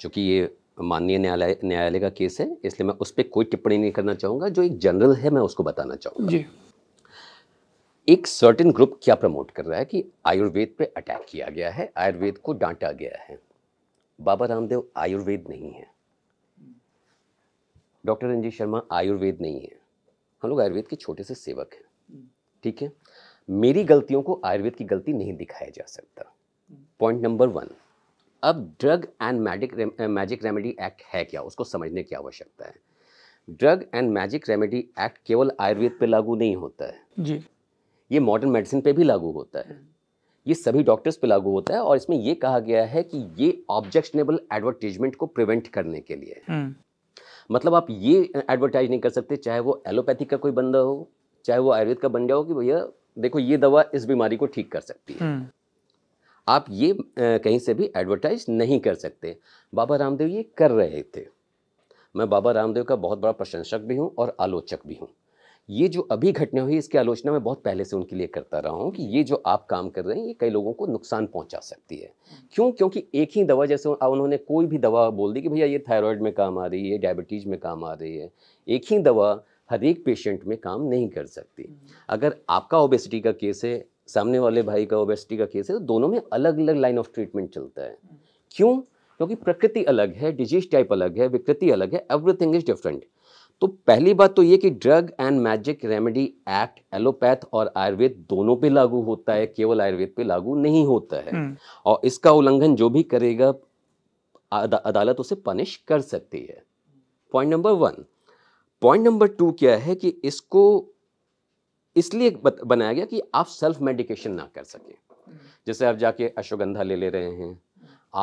चूँकि ये माननीय न्यायालय न्यायालय का केस है इसलिए मैं उस पर कोई टिप्पणी नहीं करना चाहूँगा जो एक जनरल है मैं उसको बताना चाहूँगा जी एक सर्टेन ग्रुप क्या प्रमोट कर रहा है कि आयुर्वेद पे अटैक किया गया है आयुर्वेद को डांटा गया है बाबा रामदेव आयुर्वेद नहीं है डॉक्टर रंजीत शर्मा आयुर्वेद नहीं है हम लोग आयुर्वेद के छोटे से सेवक हैं ठीक है मेरी गलतियों को आयुर्वेद की गलती नहीं दिखाया जा सकता पॉइंट नंबर वन अब drug and magic magic remedy act है क्या उसको समझने की आवश्यकता है drug and magic remedy act केवल आयुर्वेद पे लागू नहीं होता है जी ये मॉडर्न मेडिसिन पे भी लागू होता है ये सभी डॉक्टर्स पे लागू होता है और इसमें ये कहा गया है कि ये ऑब्जेक्शनेबल एडवर्टीजमेंट को प्रिवेंट करने के लिए हम्म। मतलब आप ये एडवर्टाइज नहीं कर सकते चाहे वो एलोपैथी का कोई बंदा हो चाहे वो आयुर्वेद का बन जाओ कि भैया देखो ये दवा इस बीमारी को ठीक कर सकती है हम्म। आप ये कहीं से भी एडवर्टाइज नहीं कर सकते बाबा रामदेव ये कर रहे थे मैं बाबा रामदेव का बहुत बड़ा प्रशंसक भी हूँ और आलोचक भी हूँ ये जो अभी घटना हुई इसकी आलोचना मैं बहुत पहले से उनके लिए करता रहा हूँ कि ये जो आप काम कर रहे हैं ये कई लोगों को नुकसान पहुँचा सकती है क्यों क्योंकि एक ही दवा जैसे उन्होंने कोई भी दवा बोल दी कि भैया ये थायराइड में काम आ रही है डायबिटीज़ में काम आ रही है एक ही दवा हर एक पेशेंट में काम नहीं कर सकती हम्म। अगर आपका ओबेसिटी का केस है सामने वाले भाई का ओबेसिटी का केस है तो दोनों में अलग अलग लाइन ऑफ ट्रीटमेंट चलता है हम्म। क्यों क्योंकि प्रकृति अलग है डिजीज टाइप अलग है विकृति अलग है एवरीथिंग इज डिफरेंट तो पहली बात तो ये कि drug and magic remedy act allopath और आयुर्वेद दोनों पे लागू होता है केवल आयुर्वेद पे लागू नहीं होता है हम्म। और इसका उल्लंघन जो भी करेगा अदा, अदालत उसे पनिश कर सकती है point number one point number two क्या है कि इसको इसलिए बनाया गया कि आप सेल्फ मेडिकेशन ना कर सकें जैसे आप जाके अश्वगंधा ले ले रहे हैं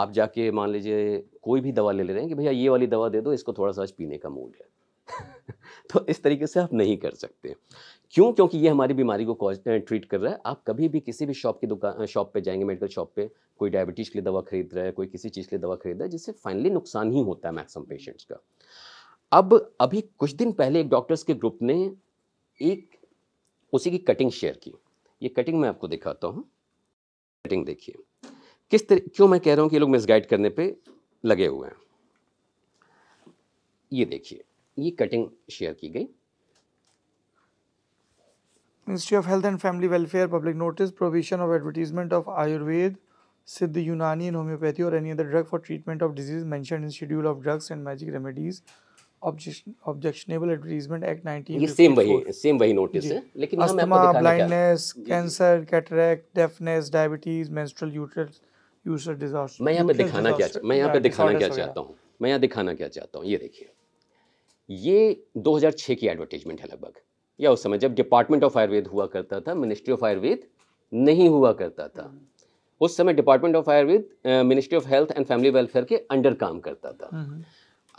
आप जाके मान लीजिए कोई भी दवा ले ले रहे हैं कि भैया ये वाली दवा दे दो इसको थोड़ा सा आज पीने का मूड है [laughs] तो इस तरीके से आप नहीं कर सकते क्यों क्योंकि ये हमारी बीमारी को ट्रीट कर रहा है आप कभी भी किसी भी शॉप की दुकान शॉप पे जाएंगे मेडिकल शॉप पे कोई डायबिटीज़ के लिए दवा खरीद रहा है कोई किसी चीज़ के लिए दवा खरीद रहा है जिससे फाइनली नुकसान ही होता है मैक्सिमम पेशेंट्स का अब अभी कुछ दिन पहले एक डॉक्टर्स के ग्रुप ने एक उसी की कटिंग शेयर की ये कटिंग मैं आपको दिखाता हूँ कटिंग देखिए किस तरह क्यों मैं कह रहा हूँ कि लोग मिसगाइड करने पर लगे हुए हैं ये देखिए ये कटिंग शेयर की गई ministry of health and family welfare public notice provision of advertisement of Ayurveda Siddha Unani and homeopathy or any other drug for treatment of disease mention in schedule of drugs and magic remedies objectionable advertisement act nineteen ये same वही same वही notice है लेकिन asthma blindness cancer cataract deafness diabetes menstrual uterus ulcer disaster मैं यहाँ पे दिखाना क्या मैं यहाँ पे दिखाना क्या चाहता हूँ मैं यहाँ दिखाना क्या चाहता हूँ ये देखिए ये 2006 की एडवर्टीजमेंट है लगभग या उस समय जब डिपार्टमेंट ऑफ आयुर्वेद हुआ करता था मिनिस्ट्री ऑफ आयुर्वेद नहीं हुआ करता था उस समय department of Ayurveda ministry of health and family welfare के अंडर काम करता था हम्म, हम्म।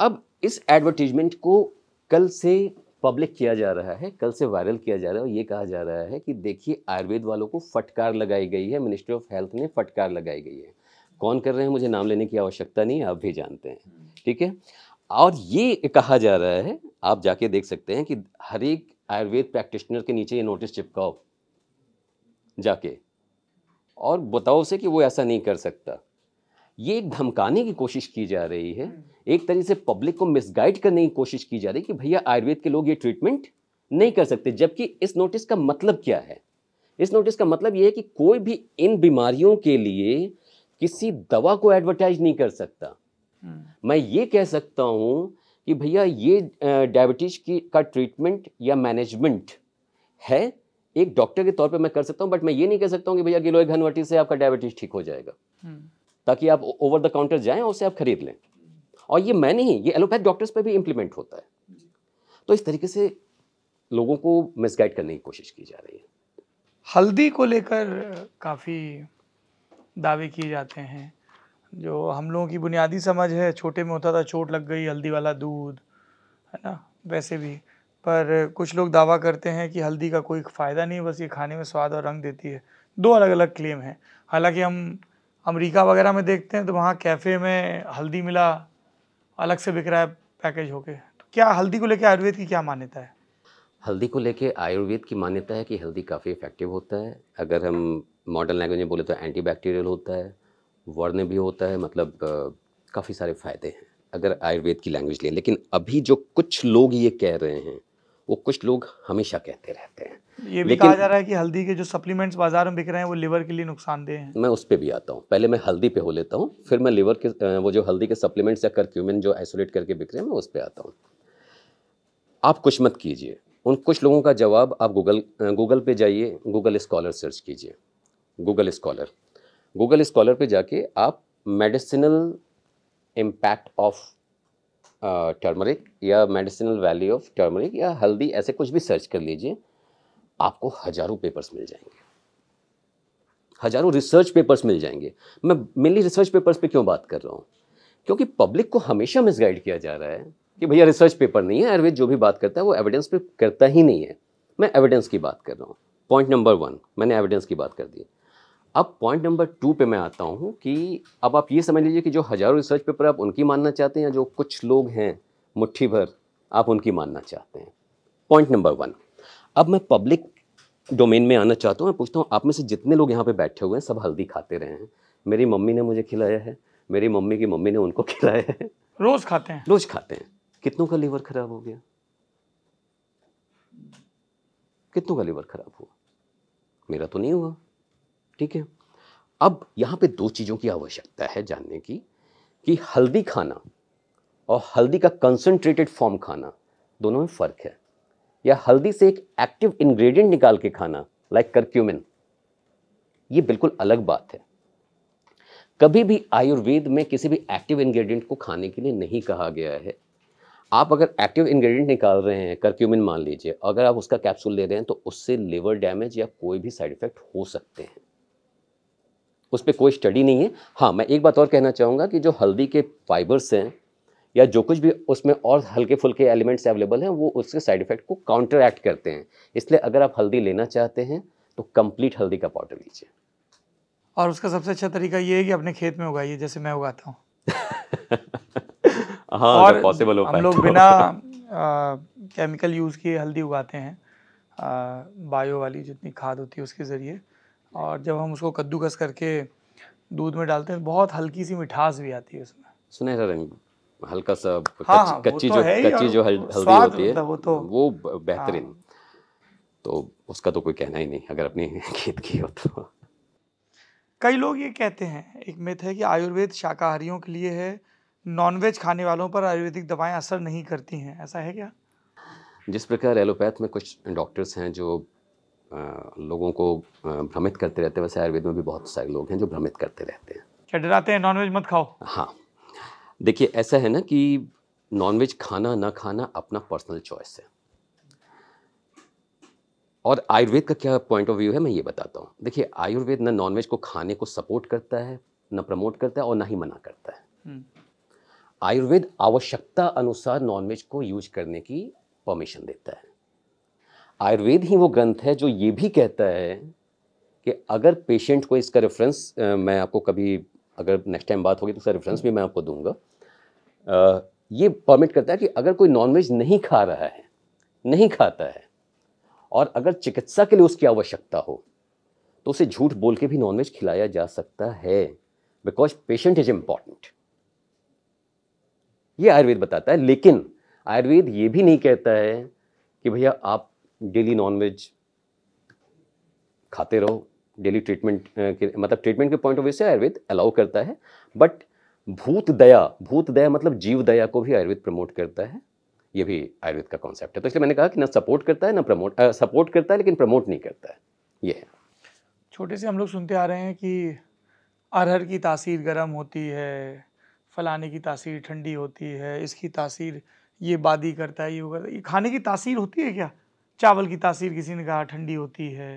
अब इस एडवर्टीजमेंट को कल से पब्लिक किया जा रहा है कल से वायरल किया जा रहा है और ये कहा जा रहा है कि देखिए आयुर्वेद वालों को फटकार लगाई गई है मिनिस्ट्री ऑफ हेल्थ ने फटकार लगाई गई है कौन कर रहे हैं मुझे नाम लेने की आवश्यकता नहीं आप भी जानते हैं ठीक है और ये कहा जा रहा है आप जाके देख सकते हैं कि हर एक आयुर्वेद प्रैक्टिशनर के नीचे ये नोटिस चिपकाओ जाके और बताओ उसे कि वो ऐसा नहीं कर सकता ये एक धमकाने की कोशिश की जा रही है हम्म। एक तरह से पब्लिक को मिसगाइड करने की कोशिश की जा रही है कि भैया आयुर्वेद के लोग ये ट्रीटमेंट नहीं कर सकते जबकि इस नोटिस का मतलब क्या है इस नोटिस का मतलब ये है कि कोई भी इन बीमारियों के लिए किसी दवा को एडवर्टाइज नहीं कर सकता हम्म। मैं ये कह सकता हूँ कि भैया ये डायबिटीज की का ट्रीटमेंट या मैनेजमेंट है एक डॉक्टर के तौर पे मैं कर सकता हूँ बट मैं ये नहीं कह सकता हूँ कि भैया गिलोय घनवटी से आपका डायबिटीज ठीक हो जाएगा हम्म। ताकि आप ओवर द काउंटर जाएं और उसे आप खरीद लें और ये मैं नहीं ये एलोपैथ डॉक्टर्स पर भी इम्प्लीमेंट होता है तो इस तरीके से लोगों को मिसगाइड करने की कोशिश की जा रही है हल्दी को लेकर काफ़ी दावे किए जाते हैं जो हम लोगों की बुनियादी समझ है छोटे में होता था चोट लग गई हल्दी वाला दूध है ना वैसे भी पर कुछ लोग दावा करते हैं कि हल्दी का कोई फ़ायदा नहीं बस ये खाने में स्वाद और रंग देती है दो अलग अलग क्लेम हैं हालांकि हम अमेरिका वगैरह में देखते हैं तो वहाँ कैफ़े में हल्दी मिला अलग से बिक रहा है पैकेज होके तो क्या हल्दी को लेकर आयुर्वेद की क्या मान्यता है हल्दी को लेकर आयुर्वेद की मान्यता है कि हल्दी काफ़ी इफेक्टिव होता है अगर हम मॉडर्न लैंग्वेज में बोले तो एंटी बैक्टीरियल होता है वर्ण भी होता है मतलब काफ़ी सारे फ़ायदे हैं अगर आयुर्वेद की लैंग्वेज लें लेकिन अभी जो कुछ लोग ये कह रहे हैं वो कुछ लोग हमेशा कहते रहते हैं ये भी कहा जा रहा है कि हल्दी के जो सप्लीमेंट्स बाजार में बिक रहे हैं वो लिवर के लिए नुकसानदेह हैं मैं उस पर भी आता हूँ पहले मैं हल्दी पे हो लेता हूँ फिर मैं लिवर के वो जो हल्दी के सप्लीमेंट्स या करक्यूमिन जो आइसोलेट करके बिक रहे हैं मैं उस पर आता हूँ आप कुछ मत कीजिए उन कुछ लोगों का जवाब आप गूगल गूगल पे जाइए गूगल स्कॉलर सर्च कीजिए गूगल स्कॉलर गूगल स्कॉलर पे जाके आप मेडिसिनल इम्पैक्ट ऑफ टर्मरिक या मेडिसिनल वैल्यू ऑफ टर्मरिक या हल्दी ऐसे कुछ भी सर्च कर लीजिए आपको हज़ारों पेपर्स मिल जाएंगे हज़ारों रिसर्च पेपर्स मिल जाएंगे मैं मेनली रिसर्च पेपर्स पे क्यों बात कर रहा हूँ क्योंकि पब्लिक को हमेशा मिसगाइड किया जा रहा है कि भैया रिसर्च पेपर नहीं है आयुर्वेद जो भी बात करता है वो एविडेंस पे करता ही नहीं है मैं एविडेंस की बात कर रहा हूँ पॉइंट नंबर वन मैंने एविडेंस की बात कर दी अब पॉइंट नंबर टू पे मैं आता हूँ कि अब आप ये समझ लीजिए कि जो हज़ारों रिसर्च पेपर आप उनकी मानना चाहते हैं या जो कुछ लोग हैं मुट्ठी भर आप उनकी मानना चाहते हैं पॉइंट नंबर वन अब मैं पब्लिक डोमेन में आना चाहता हूँ मैं पूछता हूँ आप में से जितने लोग यहाँ पे बैठे हुए हैं सब हल्दी खाते रहे हैं मेरी मम्मी ने मुझे खिलाया है मेरी मम्मी की मम्मी ने उनको [laughs] खिलाया है रोज़ खाते हैं रोज़ खाते हैं कितनों का लीवर खराब हो गया कितनों का लीवर खराब हुआ मेरा तो नहीं हुआ ठीक है अब यहाँ पे दो चीज़ों की आवश्यकता है जानने की कि हल्दी खाना और हल्दी का कंसनट्रेटेड फॉर्म खाना दोनों में फ़र्क है या हल्दी से एक एक्टिव इंग्रेडिएंट निकाल के खाना लाइक करक्यूमिन ये बिल्कुल अलग बात है कभी भी आयुर्वेद में किसी भी एक्टिव इंग्रेडिएंट को खाने के लिए नहीं कहा गया है आप अगर एक्टिव इंग्रेडिएंट निकाल रहे हैं करक्यूमिन मान लीजिए अगर आप उसका कैप्सूल ले रहे हैं तो उससे लिवर डैमेज या कोई भी साइड इफेक्ट हो सकते हैं उस पर कोई स्टडी नहीं है हाँ मैं एक बात और कहना चाहूँगा कि जो हल्दी के फाइबर्स हैं या जो कुछ भी उसमें और हल्के फुल्के एलिमेंट्स अवेलेबल हैं वो उसके साइड इफेक्ट को काउंटर एक्ट करते हैं इसलिए अगर आप हल्दी लेना चाहते हैं तो कंप्लीट हल्दी का पाउडर लीजिए और उसका सबसे अच्छा तरीका ये है कि अपने खेत में उगाइए जैसे मैं उगाता हूँ [laughs] हाँ और पॉसिबल हो हम लोग तो। बिना केमिकल यूज़ किए हल्दी उगाते हैं आ, बायो वाली जितनी खाद होती है उसके ज़रिए और जब हम उसको कद्दूकस करके दूध में डालते हैं बहुत हल्की सी मिठास भी आती है उसमें सुनहरा रंग हल्का सा हाँ, हाँ तो कच्ची, कच्ची तो जो कच्ची जो हल, हल्दी होती है मतलब वो तो वो बेहतरीन हाँ। तो उसका तो कोई कहना ही नहीं अगर अपनी [laughs] खेत की हो तो कई लोग ये कहते हैं एक मिथ है कि आयुर्वेद शाकाहारियों के लिए है नॉनवेज खाने वालों पर आयुर्वेदिक दवाएं असर नहीं करती हैं ऐसा है क्या जिस प्रकार एलोपैथ में कुछ डॉक्टर्स हैं जो लोगों को भ्रमित करते रहते हैं वैसे आयुर्वेद में भी बहुत सारे लोग हैं जो भ्रमित करते रहते हैं क्या डराते हैं नॉनवेज मत खाओ हाँ देखिए ऐसा है ना कि नॉनवेज खाना ना खाना अपना पर्सनल चॉइस है और आयुर्वेद का क्या पॉइंट ऑफ व्यू है मैं ये बताता हूँ देखिए आयुर्वेद ना नॉनवेज को खाने को सपोर्ट करता है ना प्रमोट करता है और ना ही मना करता है हम्म। आयुर्वेद आवश्यकता अनुसार नॉनवेज को यूज करने की परमिशन देता है आयुर्वेद ही वो ग्रंथ है जो ये भी कहता है कि अगर पेशेंट को इसका रेफरेंस मैं आपको कभी अगर नेक्स्ट टाइम बात होगी तो इसका रेफरेंस भी मैं आपको दूंगा आ, ये परमिट करता है कि अगर कोई नॉनवेज नहीं खा रहा है नहीं खाता है और अगर चिकित्सा के लिए उसकी आवश्यकता हो तो उसे झूठ बोल के भी नॉनवेज खिलाया जा सकता है बिकॉज पेशेंट इज इम्पॉर्टेंट ये आयुर्वेद बताता है लेकिन आयुर्वेद ये भी नहीं कहता है कि भैया आप डेली नॉनवेज खाते रहो डेली ट्रीटमेंट के मतलब ट्रीटमेंट के पॉइंट ऑफ व्यू से आयुर्वेद अलाउ करता है बट भूत दया भूत दया मतलब जीव दया को भी आयुर्वेद प्रमोट करता है ये भी आयुर्वेद का कॉन्सेप्ट है तो इसलिए मैंने कहा कि ना सपोर्ट करता है ना प्रमोट सपोर्ट करता है लेकिन प्रमोट नहीं करता है ये है छोटे से हम लोग सुनते आ रहे हैं कि अरहर की तासीर गर्म होती है फलाने की तासीर ठंडी होती है इसकी तासीर ये बादी करता है ये वो करता है ये खाने की तासीर होती है क्या चावल की तासीर किसी ने कहा ठंडी होती है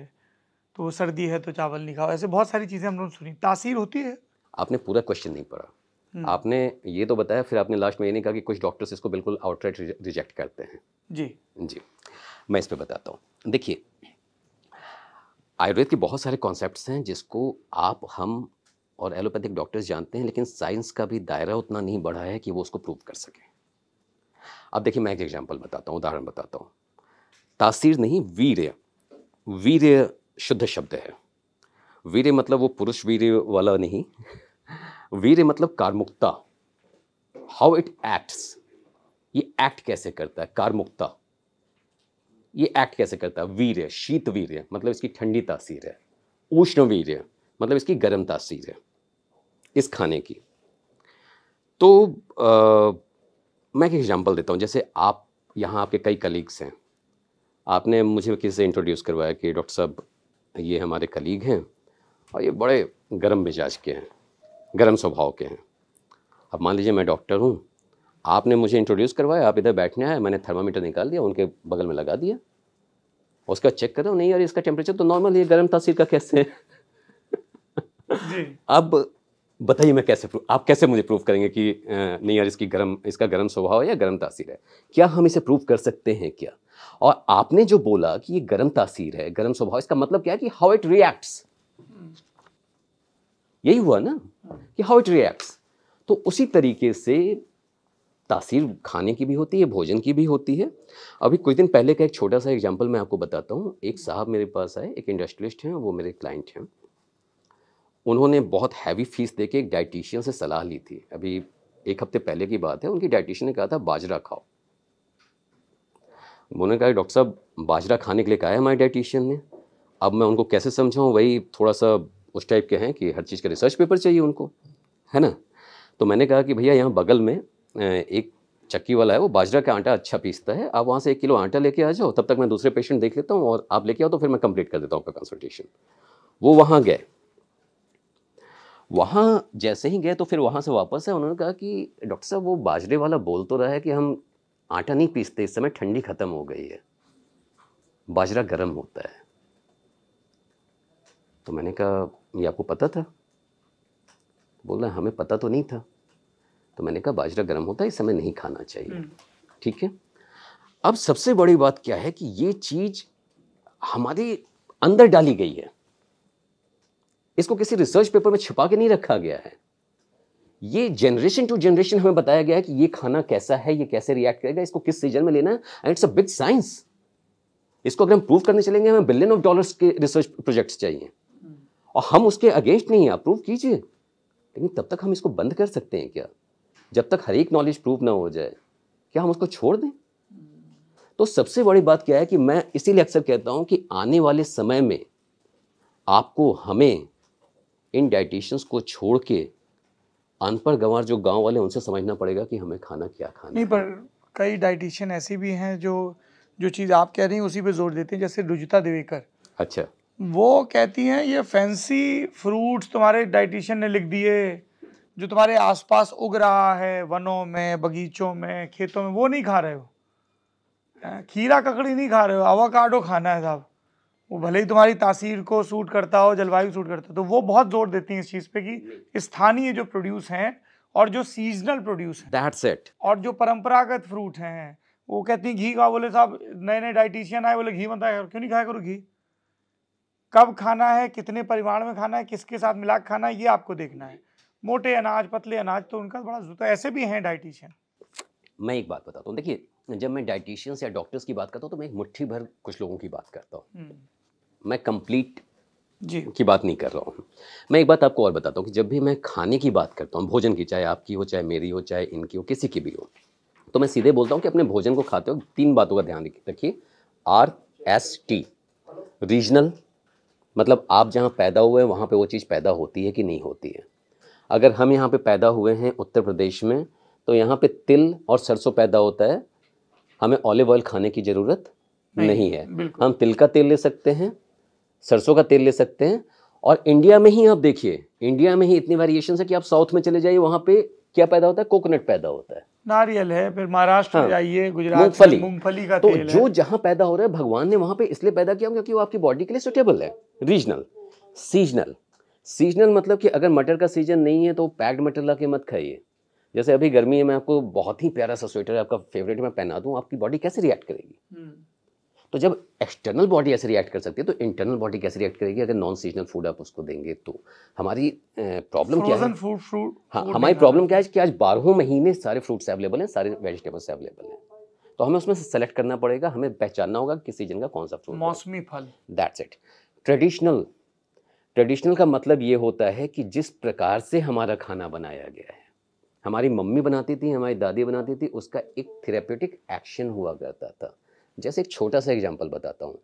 तो सर्दी है तो चावल नहीं खाओ ऐसे बहुत सारी चीज़ें हम लोग सुनी तासीर होती है आपने पूरा क्वेश्चन नहीं पढ़ा हम्म। आपने ये तो बताया फिर आपने लास्ट में ये नहीं कहा कि कुछ डॉक्टर्स इसको बिल्कुल आउटराइट रिजेक्ट करते हैं जी जी मैं इस पर बताता हूँ देखिए आयुर्वेद के बहुत सारे कॉन्सेप्ट हैं जिसको आप हम और एलोपैथिक डॉक्टर्स जानते हैं लेकिन साइंस का भी दायरा उतना नहीं बढ़ा है कि वो उसको प्रूव कर सकें अब देखिए मैं एक एग्जाम्पल बताता हूँ उदाहरण बताता हूँ तासीर नहीं वीर्य वीर्य शुद्ध शब्द है वीर्य मतलब वो पुरुष वीर्य वाला नहीं वीर्य मतलब कारमुक्ता हाउ इट एक्ट्स ये एक्ट कैसे करता है कारमुक्ता ये एक्ट कैसे करता है वीर्य शीत वीर्य मतलब इसकी ठंडी तासीर है उष्ण वीर्य मतलब इसकी गर्म तासीर है इस खाने की तो आ, मैं एक एग्जांपल देता हूँ जैसे आप यहाँ आपके कई कलीग्स हैं आपने मुझे किसी से इंट्रोड्यूस करवाया कि डॉक्टर साहब ये हमारे कलीग हैं और ये बड़े गर्म मिजाज के हैं गर्म स्वभाव के हैं अब मान लीजिए मैं डॉक्टर हूँ आपने मुझे इंट्रोड्यूस करवाया आप इधर बैठने आए मैंने थर्मामीटर निकाल दिया उनके बगल में लगा दिया उसका चेक करो नहीं यार इसका टेम्परेचर तो नॉर्मल ये गर्म तासीर का कैसे है [laughs] अब बताइए मैं कैसे प्रूफ आप कैसे मुझे प्रूफ करेंगे कि नहीं यार इसकी गर्म इसका गर्म स्वभाव है या गर्म तासीर है क्या हम इसे प्रूव कर सकते हैं क्या और आपने जो बोला कि ये गर्म तासीर है गर्म स्वभाव इसका मतलब क्या है कि हाउ इट रिएक्ट्स यही हुआ ना कि हाउ इट रिएक्ट्स तो उसी तरीके से तासीर खाने की भी होती है भोजन की भी होती है अभी कुछ दिन पहले का एक छोटा सा एग्जाम्पल मैं आपको बताता हूँ एक साहब मेरे पास आए एक इंडस्ट्रियलिस्ट हैं वो मेरे क्लाइंट हैं उन्होंने बहुत हैवी फीस दे के एक डाइटिशियन से सलाह ली थी अभी एक हफ्ते पहले की बात है उनकी डाइटिशियन ने कहा था बाजरा खाओ उन्होंने कहा डॉक्टर साहब बाजरा खाने के लिए कहा है हमारे डाइटिशियन ने अब मैं उनको कैसे समझाऊँ वही थोड़ा सा उस टाइप के हैं कि हर चीज़ का रिसर्च पेपर चाहिए उनको है ना तो मैंने कहा कि भैया यहाँ बगल में एक चक्की वाला है वो बाजरा का आटा अच्छा पीसता है आप वहाँ से एक किलो आटा लेके आ जाओ तब तक मैं दूसरे पेशेंट देख लेता हूँ और आप लेके आओ तो फिर मैं कंप्लीट कर देता हूँ आपका कंसल्टेशन वो वहाँ गए वहाँ जैसे ही गए तो फिर वहाँ से वापस है उन्होंने कहा कि डॉक्टर साहब वो बाजरे वाला बोल तो रहा है कि हम आटा नहीं पीसते इस समय ठंडी ख़त्म हो गई है बाजरा गर्म होता है तो मैंने कहा ये आपको पता था बोल रहे हमें पता तो नहीं था तो मैंने कहा बाजरा गर्म होता है इस समय नहीं खाना चाहिए हम्म। ठीक है अब सबसे बड़ी बात क्या है कि ये चीज़ हमारे अंदर डाली गई है इसको किसी रिसर्च पेपर में छिपा के नहीं रखा गया है ये जनरेशन टू जनरेशन हमें बताया गया कि ये खाना कैसा है ये कैसे रिएक्ट करेगा इसको किस सीजन में लेना है and it's a big science इसको अगर हम प्रूव करने चलेंगे हमें बिलियन ऑफ डॉलर्स के रिसर्च प्रोजेक्ट्स चाहिए और हम उसके अगेंस्ट नहीं हैं प्रूव कीजिए लेकिन तब तक हम इसको बंद कर सकते हैं क्या जब तक हर एक नॉलेज प्रूव ना हो जाए क्या हम उसको छोड़ दें तो सबसे बड़ी बात क्या है कि मैं इसीलिए अक्सर कहता हूँ कि आने वाले समय में आपको हमें इन डाइटिशंस को छोड़ के अनपढ़ गंवार जो गांव वाले उनसे समझना पड़ेगा कि हमें खाना क्या खाना नहीं पर कई डाइटिशियन ऐसे भी हैं जो जो चीज़ आप कह रही हैं उसी पे जोर देते हैं जैसे रुजिता देवेकर अच्छा वो कहती हैं ये फैंसी फ्रूट्स तुम्हारे डाइटिशियन ने लिख दिए जो तुम्हारे आसपास उग रहा है वनों में बगीचों में खेतों में वो नहीं खा रहे हो खीरा ककड़ी नहीं खा रहे हो अवाकाडो खाना है साहब वो भले ही तुम्हारी तासीर को सूट करता हो जलवायु सूट करता हो तो वो बहुत जोर देती हैं इस चीज़ पे कि स्थानीय जो प्रोड्यूस हैं और जो सीजनल प्रोड्यूस हैं दैट्स इट और जो परंपरागत फ्रूट हैं वो कहती हैं घी का बोले साहब नए नए डाइटिशियन आए बोले घी मत क्यों नहीं खाया करो घी कब खाना है कितने परिमाण में खाना है किसके साथ मिला खाना है ये आपको देखना है मोटे अनाज पतले अनाज तो उनका बड़ा तो ऐसे भी हैं डाइटिशियन मैं एक बात बताता हूँ देखिए जब मैं डाइटिशियंस या डॉक्टर्स की बात करता हूँ तो मैं एक मुट्ठी भर कुछ लोगों की बात करता हूँ हम्म। मैं कंप्लीट जी की बात नहीं कर रहा हूँ मैं एक बात आपको और बताता हूँ कि जब भी मैं खाने की बात करता हूँ भोजन की चाहे आपकी हो चाहे मेरी हो चाहे इनकी हो किसी की भी हो तो मैं सीधे बोलता हूँ कि अपने भोजन को खाते हो तीन बातों का ध्यान रखिए आर एस टी रीजनल मतलब आप जहाँ पैदा हुए हैं वहाँ पर वो चीज़ पैदा होती है कि नहीं होती है अगर हम यहाँ पर पैदा हुए हैं उत्तर प्रदेश में तो यहाँ पर तिल और सरसों पैदा होता है हमें ऑलिव ऑयल खाने की ज़रूरत नहीं, नहीं है हम तिल का तेल ले सकते हैं सरसों का तेल ले सकते हैं और इंडिया में ही आप देखिए इंडिया में ही इतनी वेरिएशन है कि आप साउथ में चले जाइए वहां पे क्या पैदा होता है कोकोनट पैदा होता है नारियल है फिर महाराष्ट्र हाँ, जाइए गुजरात मूंगफली मूंगफली का तो तेल जो जहां पैदा हो रहा है भगवान ने वहां पे इसलिए पैदा किया क्योंकि वो आपकी बॉडी के लिए सुटेबल है रीजनल सीजनल सीजनल मतलब कि अगर मटर का सीजन नहीं है तो पैक्ड मटर ला के मत खाइए जैसे अभी गर्मी है मैं आपको बहुत ही प्यारा सा स्वेटर आपका फेवरेट मैं पहना दूँ आपकी बॉडी कैसे रिएक्ट करेगी हम्म। तो जब एक्सटर्नल बॉडी ऐसे रिएक्ट कर सकती है तो इंटरनल बॉडी कैसे रिएक्ट करेगी अगर नॉन सीजनल फूड आप उसको देंगे तो हमारी प्रॉब्लम क्या है फ्रूट फ्रूट हाँ हमारी प्रॉब्लम क्या है कि आज बारहों महीने सारे फ्रूट्स अवेलेबल हैं सारे वेजिटेबल्स अवेलेबल हैं तो हमें उसमें से सेलेक्ट करना पड़ेगा हमें पहचानना होगा किस सीजन का कौन सा फ्रूट मौसमी फल दैट्स इट ट्रेडिशनल ट्रेडिशनल का मतलब ये होता है कि जिस प्रकार से हमारा खाना बनाया गया है हमारी मम्मी बनाती थी हमारी दादी बनाती थी उसका एक थेरेप्यूटिक एक्शन हुआ करता था जैसे एक छोटा सा एग्जाम्पल बताता हूँ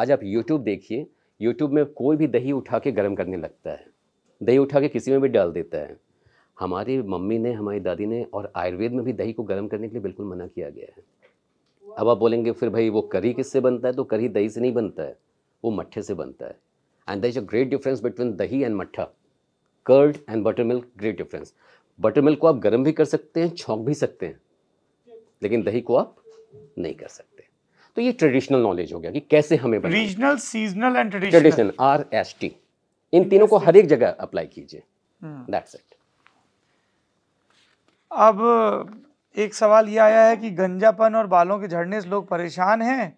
आज आप यूट्यूब देखिए यूट्यूब में कोई भी दही उठा के गर्म करने लगता है दही उठा के किसी में भी डाल देता है हमारी मम्मी ने हमारी दादी ने और आयुर्वेद में भी दही को गर्म करने के लिए बिल्कुल मना किया गया है अब आप बोलेंगे फिर भाई वो करी किससे बनता है तो करी दही से नहीं बनता है वो मट्ठे से बनता है and there is a great difference between dahi and mattha curd and buttermilk great difference buttermilk को आप गर्म भी कर सकते हैं छोंक भी सकते हैं लेकिन दही को आप नहीं कर सकते तो ये ट्रेडिशनल नॉलेज हो गया कि कैसे हमें regional seasonal and traditional R S T इन तीनों को हर एक जगह अप्लाई कीजिए दैट्स हम्म। इट अब एक सवाल ये आया है कि गंजापन और बालों के झड़ने से लोग परेशान हैं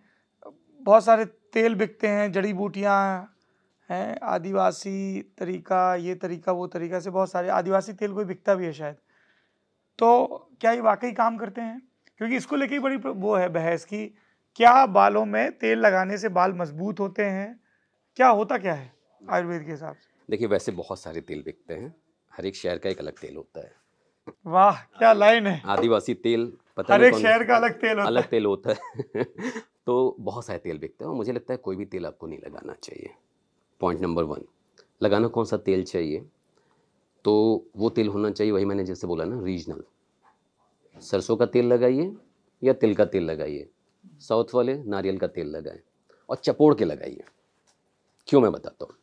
बहुत सारे तेल बिकते हैं जड़ी बूटियाँ हैं आदिवासी तरीका ये तरीका वो तरीका से बहुत सारे आदिवासी तेल कोई बिकता भी है शायद तो क्या ये वाकई काम करते हैं क्योंकि इसको लेके बड़ी वो है बहस की क्या बालों में तेल लगाने से बाल मजबूत होते हैं क्या होता क्या है आयुर्वेद के हिसाब से देखिए वैसे बहुत सारे तेल बिकते हैं हर एक शहर का एक अलग तेल होता है वाह क्या लाइन है आदिवासी तेल पता हर एक शहर का अलग तेल होता अलग तेल होता है [laughs] तो बहुत सारे तेल बिकते हैं और मुझे लगता है कोई भी तेल आपको नहीं लगाना चाहिए पॉइंट नंबर वन लगाना कौन सा तेल चाहिए तो वो तेल होना चाहिए वही मैंने जैसे बोला ना रीजनल सरसों का तेल लगाइए या तिल का तेल लगाइए साउथ वाले नारियल का तेल लगाएं और चपोड़ के लगाइए क्यों मैं बताता हूँ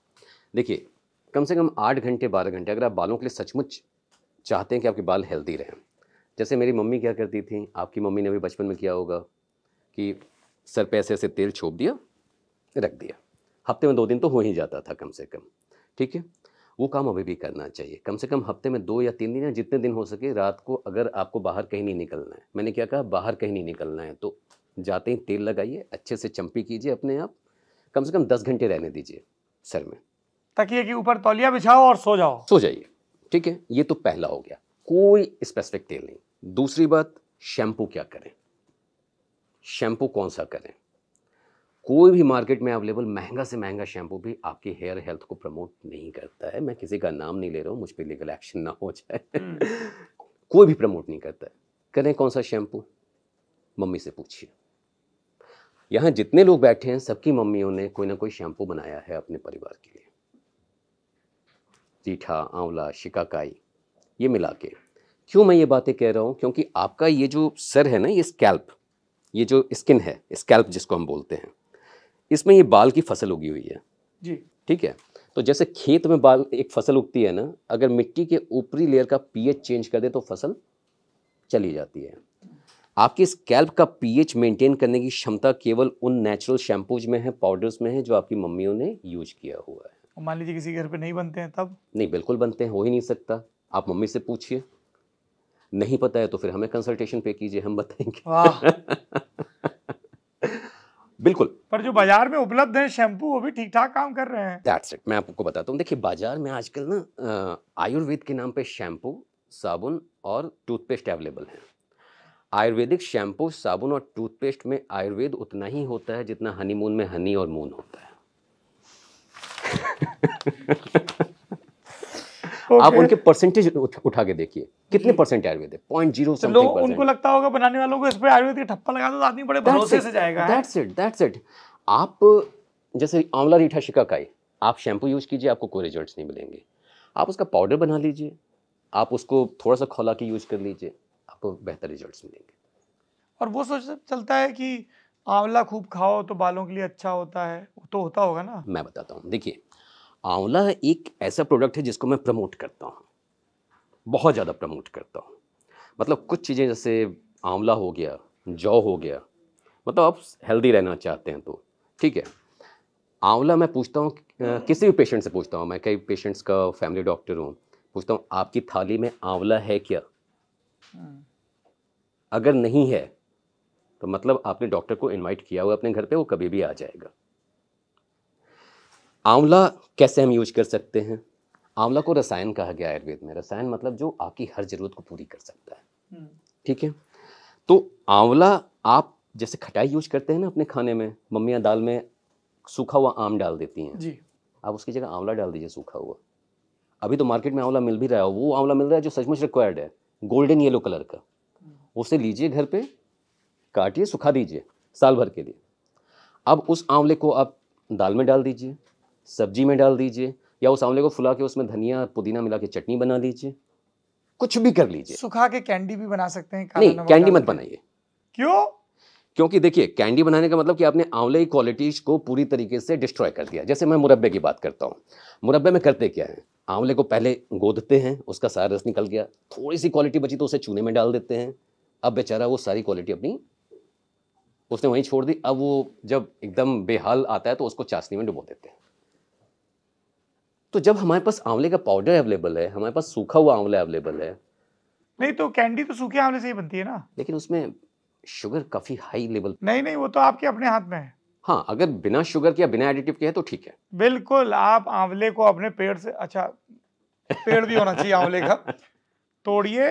देखिए कम से कम आठ घंटे बारह घंटे अगर आप बालों के लिए सचमुच चाहते हैं कि आपके बाल हेल्दी रहें जैसे मेरी मम्मी क्या करती थी आपकी मम्मी ने भी बचपन में किया होगा कि सर पे ऐसे ऐसे तेल छोप दिया रख दिया हफ्ते में दो दिन तो हो ही जाता था कम से कम ठीक है वो काम अभी भी करना चाहिए कम से कम हफ्ते में दो या तीन दिन या जितने दिन हो सके रात को अगर आपको बाहर कहीं नहीं निकलना है मैंने क्या कहा बाहर कहीं नहीं निकलना है तो जाते ही तेल लगाइए अच्छे से चम्पी कीजिए अपने आप कम से कम दस घंटे रहने दीजिए सर में तकिए के ऊपर तौलिया बिछाओ और सो जाओ सो जाइए ठीक है ये तो पहला हो गया कोई स्पेसिफिक तेल नहीं दूसरी बात शैम्पू क्या करें शैम्पू कौन सा करें कोई भी मार्केट में अवेलेबल महंगा से महंगा शैम्पू भी आपकी हेयर हेल्थ को प्रमोट नहीं करता है मैं किसी का नाम नहीं ले रहा हूँ मुझ पर लीगल एक्शन ना हो जाए हम्म। कोई भी प्रमोट नहीं करता है करें कौन सा शैम्पू मम्मी से पूछिए यहाँ जितने लोग बैठे हैं सबकी मम्मियों ने कोई ना कोई शैम्पू बनाया है अपने परिवार के लिए जीठा आंवला शिकाकाई ये मिला के क्यों मैं ये बातें कह रहा हूँ क्योंकि आपका ये जो सर है ना ये स्कैल्प ये जो स्किन है स्कैल्प जिसको हम बोलते हैं इसमें ये बाल की फसल उगी हुई है जी ठीक है तो जैसे खेत में बाल एक फसल उगती है ना अगर मिट्टी के ऊपरी लेयर का पीएच चेंज कर दे तो फसल चली जाती है आपके स्कैल्प का पीएच मेंटेन करने की क्षमता केवल उन नेचुरल शैम्पूज में है पाउडर्स में है जो आपकी मम्मियों ने यूज किया हुआ है मान लीजिए किसी घर पे नहीं बनते हैं तब नहीं बिल्कुल बनते हैं हो ही नहीं सकता आप मम्मी से पूछिए नहीं पता है तो फिर हमें कंसल्टेशन पे कीजिए हम बताएंगे [laughs] बिल्कुल पर जो बाजार में उपलब्ध है शैम्पू वो भी ठीक ठाक काम कर रहे हैं दैट्स इट मैं आपको बताता हूँ देखिए बाजार में आजकल ना आयुर्वेद के नाम पे शैम्पू साबुन और टूथपेस्ट अवेलेबल है आयुर्वेदिक शैम्पू साबुन और टूथपेस्ट में आयुर्वेद उतना ही होता है जितना हनीमून में हनी और मून होता है [laughs] okay. आप उनके परसेंटेज उठा के देखिए कितने परसेंट आयुर्वेद है पॉइंट जीरो लोग उनको लगता होगा बनाने वालों को इस पर आयुर्वेद ठप्पा लगा दो तो आदमी बड़े भरोसे से जाएगा दैट्स इट दैट्स इट आप जैसे आंवला रीठा शिका शिकाकाई आप शैम्पू यूज कीजिए आपको कोई रिजल्ट नहीं मिलेंगे आप उसका पाउडर बना लीजिए आप उसको थोड़ा सा खोला के यूज कर लीजिए आपको बेहतर रिजल्ट मिलेंगे और वो सोच चलता है कि आंवला खूब खाओ तो बालों के लिए अच्छा होता है तो होता होगा ना मैं बताता हूँ देखिए आंवला एक ऐसा प्रोडक्ट है जिसको मैं प्रमोट करता हूँ बहुत ज़्यादा प्रमोट करता हूँ मतलब कुछ चीज़ें जैसे आंवला हो गया जौ हो गया मतलब आप हेल्दी रहना चाहते हैं तो ठीक है आंवला मैं पूछता हूँ किसी भी पेशेंट से पूछता हूँ मैं कई पेशेंट्स का फैमिली डॉक्टर हूँ पूछता हूँ आपकी थाली में आंवला है क्या हम्म। अगर नहीं है तो मतलब आपने डॉक्टर को इनवाइट किया हुआ अपने घर पे वो कभी भी आ जाएगा आंवला कैसे हम यूज कर सकते हैं आंवला को रसायन कहा गया आयुर्वेद में रसायन मतलब जो आपकी हर जरूरत को पूरी कर सकता है हम्म। ठीक है तो आंवला आप जैसे खटाई यूज करते हैं ना अपने खाने में मम्मियाँ दाल में सूखा हुआ आम डाल देती हैं जी आप उसकी जगह आंवला डाल दीजिए सूखा हुआ अभी तो मार्केट में आंवला मिल भी रहा है वो आंवला मिल रहा है जो सचमुच रिक्वायर्ड है गोल्डन येलो कलर का उसे लीजिए घर पे काटिए सुखा दीजिए साल भर के लिए अब उस आंवले को आप दाल में डाल दीजिए सब्जी में डाल दीजिए या उस आंवले को फुला के उसमें धनिया पुदीना मिला के चटनी बना दीजिए कुछ भी कर लीजिए सुखा के कैंडी भी बना सकते हैं नहीं कैंडी मत बनाइए क्यों क्योंकि देखिए कैंडी बनाने का मतलब कि आपने आंवले की क्वालिटी को पूरी तरीके से डिस्ट्रॉय कर दिया जैसे मैं मुरब्बे की बात करता हूँ मुरब्बे में करते क्या है आंवले को पहले गोदते हैं उसका सारा रस निकल गया थोड़ी सी क्वालिटी बची तो उसे चूने में डाल देते हैं अब बेचारा वो सारी क्वालिटी अपनी उसने वहीं छोड़ दी अब वो जब एकदम बेहाल आता है तो उसको चाशनी में डुबो देते हैं तो जब हमारे पास आंवले का पाउडर अवेलेबल है हमारे पास सूखा हुआ आंवला अवेलेबल है नहीं तो कैंडी तो सूखे आंवले से ही बनती है ना लेकिन उसमें शुगर काफी हाई लेवल नहीं नहीं वो तो आपके अपने हाथ में है हाँ अगर बिना शुगर के या बिना एडिटिव के है तो ठीक है बिल्कुल आप आंवले को अपने पेड़ से अच्छा पेड़ भी होना चाहिए आंवले का [laughs] तोड़िए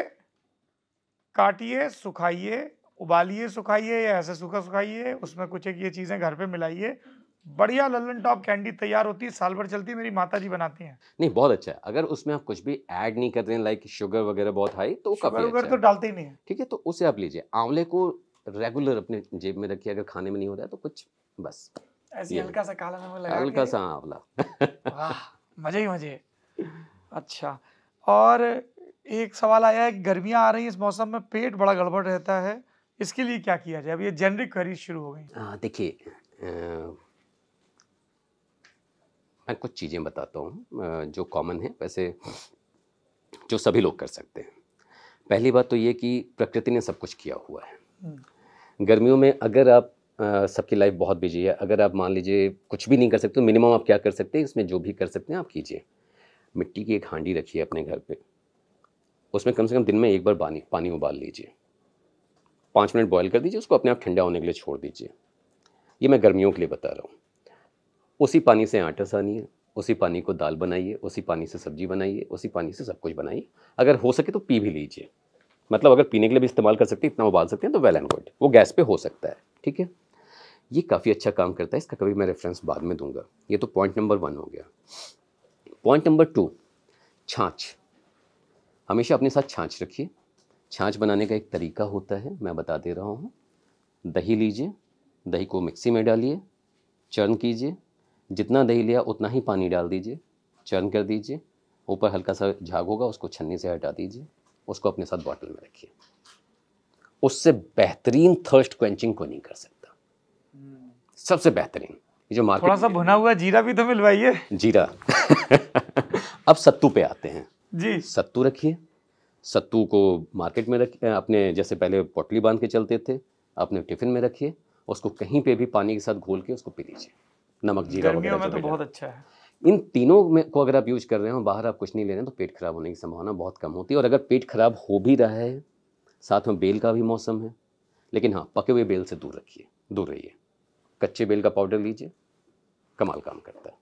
काटिए सुखाइए उबालिए सुखाइए या ऐसे सूखा सुखाइए उसमें कुछ एक ये चीज़ें घर पे मिलाइए बढ़िया लल्लन टॉप कैंडी तैयार होती है साल भर चलती है मेरी माता जी बनाती हैं नहीं बहुत अच्छा है अगर उसमें आप कुछ भी ऐड नहीं करते हैं लाइक शुगर वगैरह बहुत हाई तो शुगर वगैरह अच्छा तो डालते ही नहीं है ठीक है तो उसे आप लीजिए आंवले को रेगुलर अपने जेब में रखिए अगर खाने में नहीं होता है तो कुछ बस ऐसे हल्का सा काला नमक लगा हल्का सा आंवला मजे ही मजे अच्छा और एक सवाल आया है गर्मियाँ आ रही हैं इस मौसम में पेट बड़ा गड़बड़ रहता है इसके लिए क्या किया जाए अब ये जेनरिक क्वेरी शुरू हो गई देखिए मैं कुछ चीज़ें बताता हूँ जो कॉमन है वैसे जो सभी लोग कर सकते हैं पहली बात तो ये कि प्रकृति ने सब कुछ किया हुआ है हम्म। गर्मियों में अगर आप सबकी लाइफ बहुत बिजी है अगर आप मान लीजिए कुछ भी नहीं कर सकते तो मिनिमम आप क्या कर सकते हैं इसमें जो भी कर सकते हैं आप कीजिए मिट्टी की एक हांडी रखिए अपने घर पे उसमें कम से कम दिन में एक बार पानी पानी उबाल लीजिए पाँच मिनट बॉयल कर दीजिए उसको अपने आप ठंडा होने के लिए छोड़ दीजिए ये मैं गर्मियों के लिए बता रहा हूँ उसी पानी से आटा सानिए उसी पानी को दाल बनाइए उसी पानी से सब्जी बनाइए उसी पानी से सब कुछ बनाइए अगर हो सके तो पी भी लीजिए मतलब अगर पीने के लिए भी इस्तेमाल कर सकते हैं इतना उबाल सकते हैं तो वेल एंड गुड वो गैस पे हो सकता है ठीक है ये काफ़ी अच्छा काम करता है इसका कभी मैं रेफरेंस बाद में दूंगा ये तो पॉइंट नंबर वन हो गया पॉइंट नंबर टू छाछ हमेशा अपने साथ छाछ रखिए छाछ बनाने का एक तरीका होता है मैं बता दे रहा हूँ दही लीजिए दही को मिक्सी में डालिए चर्न कीजिए जितना दही लिया उतना ही पानी डाल दीजिए चर्न कर दीजिए ऊपर हल्का सा झाग होगा उसको छन्नी से हटा दीजिए उसको अपने साथ बॉटल में रखिए उससे बेहतरीन थर्स्ट क्वेंचिंग को नहीं कर सकता सबसे बेहतरीन ये जो मार्केट थोड़ा सा भुना हुआ जीरा भी तो मिलवाइए जीरा [laughs] अब सत्तू पे आते हैं जी सत्तू रखिए सत्तू को मार्केट में रखिए अपने जैसे पहले पोटली बांध के चलते थे अपने टिफिन में रखिए उसको कहीं पे भी पानी के साथ घोल के उसको पी लीजिए नमक जीरा वगैरह तो बहुत अच्छा है इन तीनों में को अगर आप यूज कर रहे हो बाहर आप कुछ नहीं ले रहे हैं तो पेट खराब होने की संभावना बहुत कम होती है और अगर पेट खराब हो भी रहा है साथ में बेल का भी मौसम है लेकिन हाँ पके हुए बेल से दूर रखिए दूर रहिए कच्चे बेल का पाउडर लीजिए कमाल काम करता है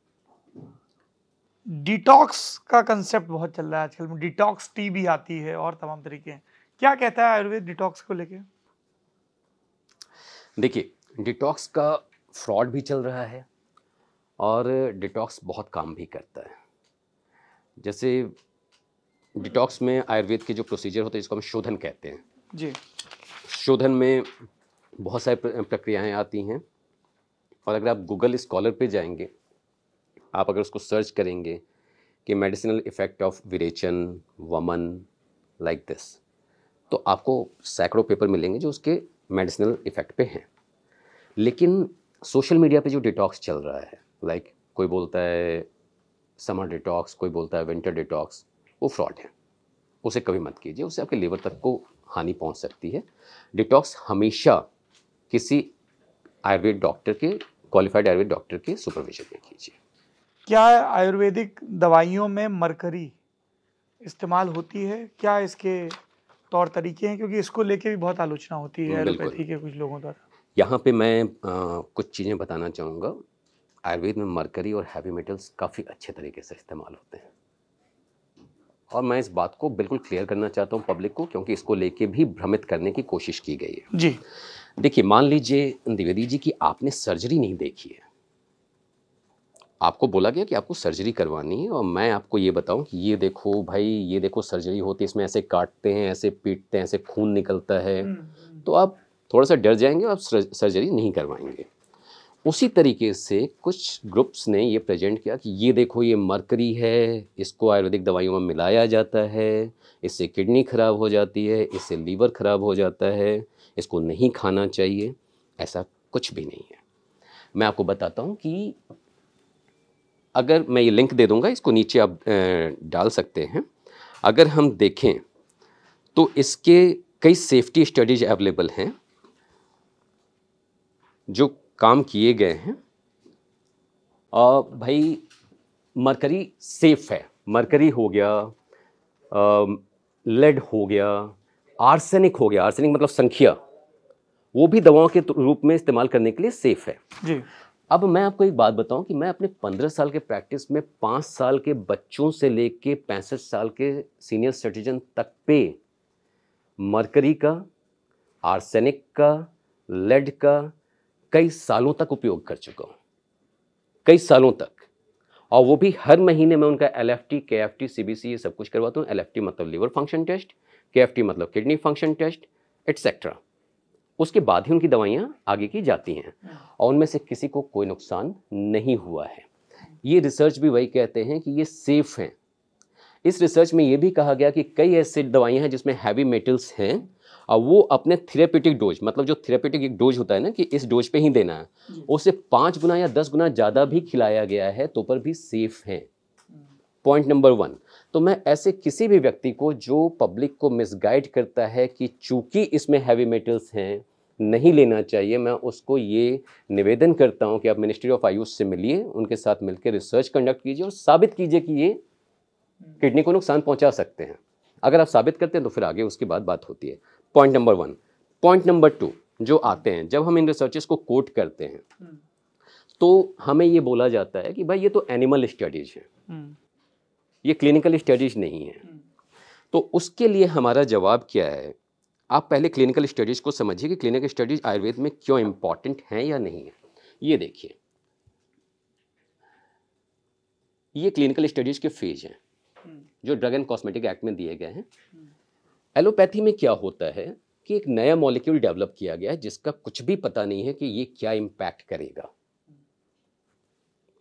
डिटॉक्स का कंसेप्ट बहुत चल रहा है आजकल में डिटॉक्स टी भी आती है और तमाम तरीके हैं क्या कहता है आयुर्वेद डिटॉक्स को लेके देखिए डिटॉक्स का फ्रॉड भी चल रहा है और डिटॉक्स बहुत काम भी करता है जैसे डिटॉक्स में आयुर्वेद के जो प्रोसीजर होते हैं जिसको हम शोधन कहते हैं जी शोधन में बहुत सारी प्रक्रियाएं आती हैं और अगर आप गूगल स्कॉलर पे जाएंगे आप अगर उसको सर्च करेंगे कि मेडिसिनल इफ़ेक्ट ऑफ विरेचन वमन लाइक दिस तो आपको सैकड़ों पेपर मिलेंगे जो उसके मेडिसिनल इफ़ेक्ट पे हैं लेकिन सोशल मीडिया पे जो डिटॉक्स चल रहा है लाइक like, कोई बोलता है समर डिटॉक्स कोई बोलता है विंटर डिटॉक्स वो फ्रॉड है उसे कभी मत कीजिए उससे आपके लीवर तक को हानि पहुंच सकती है डिटॉक्स हमेशा किसी आयुर्वेद डॉक्टर के क्वालिफाइड आयुर्वेद डॉक्टर के सुपरविजन में कीजिए क्या आयुर्वेदिक दवाइयों में मरकरी इस्तेमाल होती है क्या इसके तौर तरीके हैं क्योंकि इसको लेके भी बहुत आलोचना होती है एलोपैथी के कुछ लोगों द्वारा यहाँ पे मैं आ, कुछ चीज़ें बताना चाहूँगा आयुर्वेद में मरकरी और हैवी मेटल्स काफ़ी अच्छे तरीके से इस्तेमाल होते हैं और मैं इस बात को बिल्कुल क्लियर करना चाहता हूँ पब्लिक को क्योंकि इसको लेके भी भ्रमित करने की कोशिश की गई है जी देखिए मान लीजिए द्विवेदी जी की आपने सर्जरी नहीं देखी है आपको बोला गया कि आपको सर्जरी करवानी है और मैं आपको ये बताऊं कि ये देखो भाई ये देखो सर्जरी होती है इसमें ऐसे काटते हैं ऐसे पीटते हैं ऐसे खून निकलता है हम्म, हम्म। तो आप थोड़ा सा डर जाएंगे और आप सर्जरी नहीं करवाएंगे उसी तरीके से कुछ ग्रुप्स ने ये प्रेजेंट किया कि ये देखो ये मरकरी है इसको आयुर्वेदिक दवाइयों में मिलाया जाता है इससे किडनी ख़राब हो जाती है इससे लीवर ख़राब हो जाता है इसको नहीं खाना चाहिए ऐसा कुछ भी नहीं है मैं आपको बताता हूँ कि अगर मैं ये लिंक दे दूंगा इसको नीचे आप डाल सकते हैं अगर हम देखें तो इसके कई सेफ्टी स्टडीज अवेलेबल हैं जो काम किए गए हैं आ, भाई मरकरी सेफ है मरकरी हो गया लेड हो गया आर्सेनिक हो गया आर्सेनिक मतलब संख्या वो भी दवाओं के रूप में इस्तेमाल करने के लिए सेफ है जी अब मैं आपको एक बात बताऊं कि मैं अपने पंद्रह साल के प्रैक्टिस में पाँच साल के बच्चों से लेके पैंसठ साल के सीनियर सिटीजन तक पे मरकरी का आर्सेनिक का लेड का कई सालों तक उपयोग कर चुका हूँ कई सालों तक और वो भी हर महीने में उनका L F T K F T C B C ये सब कुछ करवाता हूँ एल एफ टी मतलब liver function test K F T मतलब किडनी फंक्शन टेस्ट एट्सेट्रा उसके बाद ही उनकी दवाइयाँ आगे की जाती हैं हाँ। और उनमें से किसी को कोई नुकसान नहीं हुआ है ये रिसर्च भी वही कहते हैं कि ये सेफ़ हैं इस रिसर्च में ये भी कहा गया कि कई ऐसी दवाइयाँ हैं जिसमें हैवी मेटल्स हैं और वो अपने थेरेपेटिक डोज मतलब जो थेरेपेटिक एक डोज होता है ना कि इस डोज पे ही देना है उसे पाँच गुना या दस गुना ज़्यादा भी खिलाया गया है तो पर भी सेफ़ हैं पॉइंट नंबर वन तो मैं ऐसे किसी भी व्यक्ति को जो पब्लिक को मिसगाइड करता है कि चूंकि इसमें हैवी मेटल्स हैं नहीं लेना चाहिए मैं उसको ये निवेदन करता हूँ कि आप मिनिस्ट्री ऑफ आयुष से मिलिए उनके साथ मिलकर रिसर्च कंडक्ट कीजिए और साबित कीजिए कि ये किडनी को नुकसान पहुँचा सकते हैं अगर आप साबित करते हैं तो फिर आगे उसके बाद बात होती है point number one point number two जो आते हैं जब हम इन रिसर्चेस को कोट करते हैं हम्म। तो हमें ये बोला जाता है कि भाई ये तो एनिमल स्टडीज है ये क्लिनिकल स्टडीज़ नहीं है हम्म। तो उसके लिए हमारा जवाब क्या है आप पहले क्लिनिकल स्टडीज़ को समझिए कि क्लिनिकल स्टडीज़ आयुर्वेद में क्यों इम्पॉर्टेंट हैं या नहीं है ये देखिए ये क्लिनिकल स्टडीज़ के फेज हैं हम्म। जो ड्रग एंड कॉस्मेटिक एक्ट में दिए गए हैं हम्म। एलोपैथी में क्या होता है कि एक नया मॉलिक्यूल डेवलप किया गया है जिसका कुछ भी पता नहीं है कि ये क्या इम्पैक्ट करेगा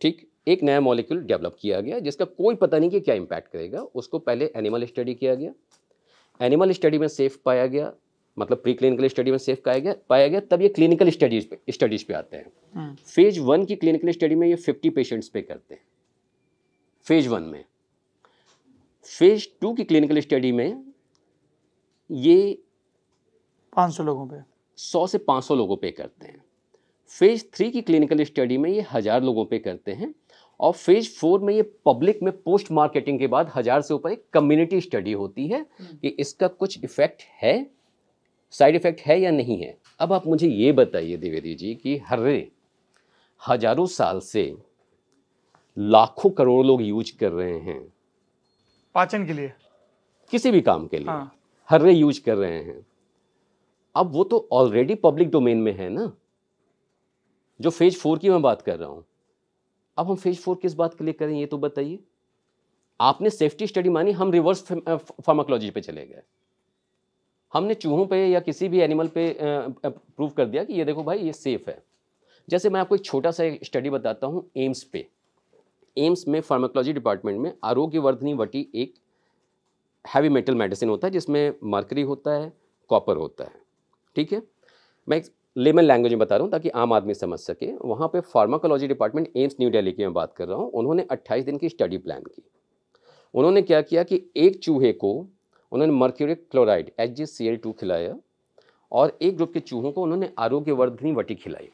ठीक एक नया मॉलिक्यूल डेवलप किया गया जिसका कोई पता नहीं कि क्या इम्पैक्ट करेगा उसको पहले एनिमल स्टडी किया गया एनिमल स्टडी में सेफ पाया गया मतलब प्री क्लिनिकल स्टडी में सेफ पाया गया पाया गया तब ये क्लिनिकल स्टडीज पे स्टडीज पे आते हैं फेज हाँ। वन की क्लिनिकल स्टडी में ये फिफ्टी पेशेंट्स पे करते हैं फेज वन में फेज टू की क्लिनिकल स्टडी में ये सौ लोगों पे सौ से सौ लोगों पे करते हैं फेज थ्री की क्लिनिकल स्टडी में ये हज़ार लोगों पे करते हैं और फेज फोर में ये पब्लिक में पोस्ट मार्केटिंग के बाद हज़ार से ऊपर एक कम्युनिटी स्टडी होती है हम्म। कि इसका कुछ इफ़ेक्ट है साइड इफ़ेक्ट है या नहीं है अब आप मुझे ये बताइए द्विवेदी जी कि हर्रे हजारों साल से लाखों करोड़ लोग यूज कर रहे हैं पाचन के लिए किसी भी काम के लिए हाँ। हर्रे यूज कर रहे हैं अब वो तो ऑलरेडी पब्लिक डोमेन में है ना जो फेज फोर की मैं बात कर रहा हूं अब हम फेज फोर किस बात के लिए करें ये तो बताइए आपने सेफ्टी स्टडी मानी हम रिवर्स फार्माकोलॉजी पे चले गए हमने चूहों पे या किसी भी एनिमल पे प्रूव कर दिया कि ये देखो भाई ये सेफ है जैसे मैं आपको एक छोटा सा स्टडी बताता हूँ एम्स पे एम्स में फार्माकोलॉजी डिपार्टमेंट में आरोग्यवर्धनी वटी एक हैवी मेटल मेडिसिन होता है जिसमें मर्करी होता है कॉपर होता है ठीक है मैं एक लेमन लैंग्वेज में बता रहा हूँ ताकि आम आदमी समझ सके वहाँ पे pharmacology department AIIMS new Delhi की मैं बात कर रहा हूँ उन्होंने 28 दिन की स्टडी प्लान की उन्होंने क्या किया कि एक चूहे को उन्होंने mercuric chloride H G C L two खिलाया और एक ग्रुप के चूहों को उन्होंने आरोग्यवर्धनी वटी खिलाई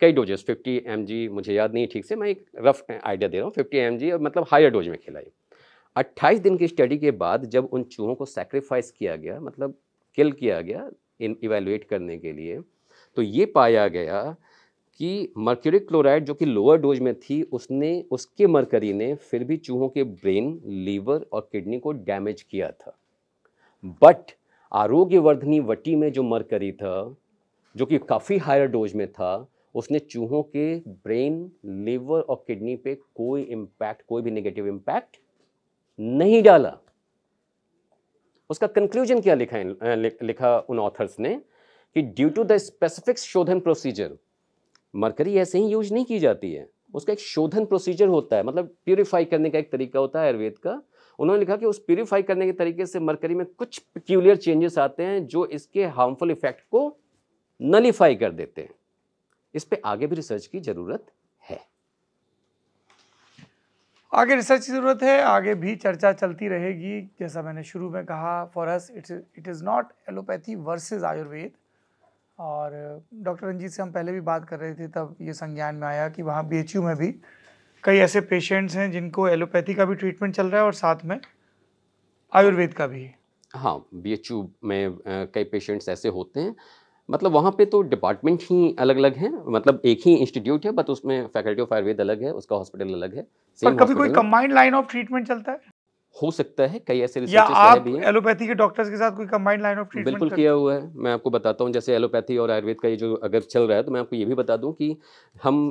कई डोजेस फिफ्टी एम जी मुझे याद नहीं ठीक से मैं एक रफ आइडिया दे रहा हूँ फिफ्टी एम और मतलब हायर डोज में खिलाई अट्ठाईस दिन की स्टडी के बाद जब उन चूहों को सेक्रीफाइस किया गया मतलब किल किया गया इन इवेलुएट करने के लिए तो ये पाया गया कि मर्क्यूरिक क्लोराइड जो कि लोअर डोज में थी उसने उसके मरकरी ने फिर भी चूहों के ब्रेन लीवर और किडनी को डैमेज किया था बट आरोग्यवर्धनी वटी में जो मरकरी था जो कि काफ़ी हायर डोज में था उसने चूहों के ब्रेन लीवर और किडनी पे कोई इम्पैक्ट कोई भी नेगेटिव इम्पैक्ट नहीं डाला उसका कंक्लूजन क्या लिखा लिखा उन ऑथर्स ने कि ड्यू टू द स्पेसिफिक शोधन प्रोसीजर मरकरी ऐसे ही यूज नहीं की जाती है उसका एक शोधन प्रोसीजर होता है मतलब प्योरीफाई करने का एक तरीका होता है आयुर्वेद का उन्होंने लिखा कि उस प्योरीफाई करने के तरीके से मरकरी में कुछ पिक्यूलियर चेंजेस आते हैं जो इसके हार्मफुल इफेक्ट को नलीफाई कर देते हैं इस पर आगे भी रिसर्च की ज़रूरत है आगे रिसर्च की ज़रूरत है आगे भी चर्चा चलती रहेगी जैसा मैंने शुरू में कहा for us it it is not allopathy versus Ayurveda और डॉक्टर रंजीत से हम पहले भी बात कर रहे थे तब ये संज्ञान में आया कि वहाँ बी में भी कई ऐसे पेशेंट्स हैं जिनको एलोपैथी का भी ट्रीटमेंट चल रहा है और साथ में आयुर्वेद का भी हाँ बी में कई पेशेंट्स ऐसे होते हैं मतलब वहाँ पे तो डिपार्टमेंट ही अलग अलग हैं मतलब एक ही इंस्टीट्यूट है बट उसमें फैकल्टी ऑफ आयुर्वेद अलग है उसका हॉस्पिटल अलग है पर कभी कोई कंबाइंड लाइन ऑफ ट्रीटमेंट चलता है हो सकता है कई ऐसे या आप भी एलोपैथी के डॉक्टर्स के साथ कोई कंबाइंड लाइन ऑफ ट्रीटमेंट बिल्कुल किया हुआ है मैं आपको बताता हूँ जैसे एलोपैथी और आयुर्वेद का ये जो अगर चल रहा है तो मैं आपको ये भी बता दूँ कि हम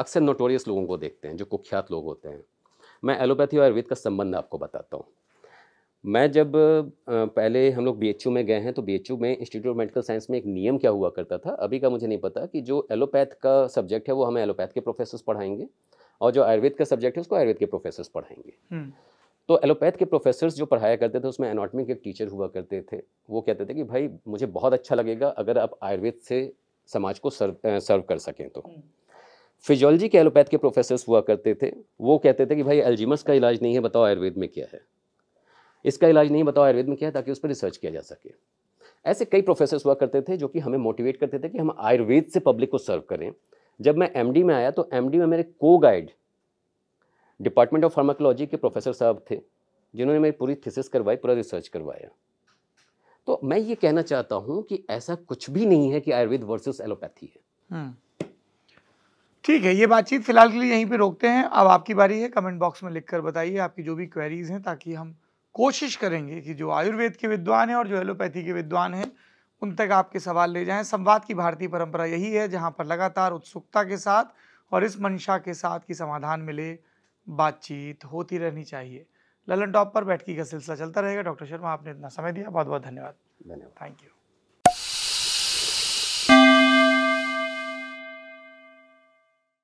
अक्सर नोटोरियस लोगों को देखते हैं जो कुख्यात लोग होते हैं मैं एलोपैथी और आयुर्वेद का संबंध आपको बताता हूँ मैं जब पहले हम लोग बी में गए हैं तो बी में इंस्टीट्यूट ऑफ मेडिकल साइंस में एक नियम क्या हुआ करता था अभी का मुझे नहीं पता कि जो एलोपैथ का सब्जेक्ट है वो हमें एलोपैथ के प्रोफेसर्स पढ़ाएंगे और जो आयुर्वेद का सब्जेक्ट है उसको आयुर्वेद के प्रोफेसर्स पढ़ाएंगे हम्म। तो एलोपैथ के प्रोफेसर्स जो पढ़ाया करते थे उसमें एनाटमी के टीचर हुआ करते थे वो कहते थे कि भाई मुझे बहुत अच्छा लगेगा अगर आप आयुर्वेद से समाज को सर्व सर्व कर सकें तो फिजियोलॉजी हम्म। के एलोपैथ के प्रोफेसर्स हुआ करते थे वो कहते थे कि भाई एल्जीमस का इलाज नहीं है बताओ आयुर्वेद में क्या है इसका इलाज नहीं बताओ आयुर्वेद में क्या है ताकि उस पर रिसर्च किया जा सके ऐसे कई प्रोफेसर्स हुआ करते थे जो कि हमें मोटिवेट करते थे कि हम आयुर्वेद से पब्लिक को सर्व करें जब मैं एमडी में आया तो एमडी में मेरे को गाइड डिपार्टमेंट ऑफ फार्माकोलॉजी के प्रोफेसर साहब थे जिन्होंने मेरी पूरी थीसिस करवाई पूरा रिसर्च करवाया तो मैं ये कहना चाहता हूँ कि ऐसा कुछ भी नहीं है कि आयुर्वेद वर्सेस एलोपैथी है हम्म। ठीक है ये बातचीत फिलहाल के लिए यहीं पे रोकते हैं अब आपकी बारी है कमेंट बॉक्स में लिखकर बताइए आपकी जो भी क्वेरीज हैं ताकि हम कोशिश करेंगे कि जो आयुर्वेद के विद्वान हैं और जो एलोपैथी के विद्वान हैं उन तक आपके सवाल ले जाएं संवाद की भारतीय परंपरा यही है जहां पर लगातार उत्सुकता के साथ और इस मंशा के साथ कि समाधान मिले बातचीत होती रहनी चाहिए ललन टॉप पर बैठकी का सिलसिला चलता रहेगा डॉक्टर शर्मा आपने इतना समय दिया बहुत बहुत धन्यवाद धन्यवाद थैंक यू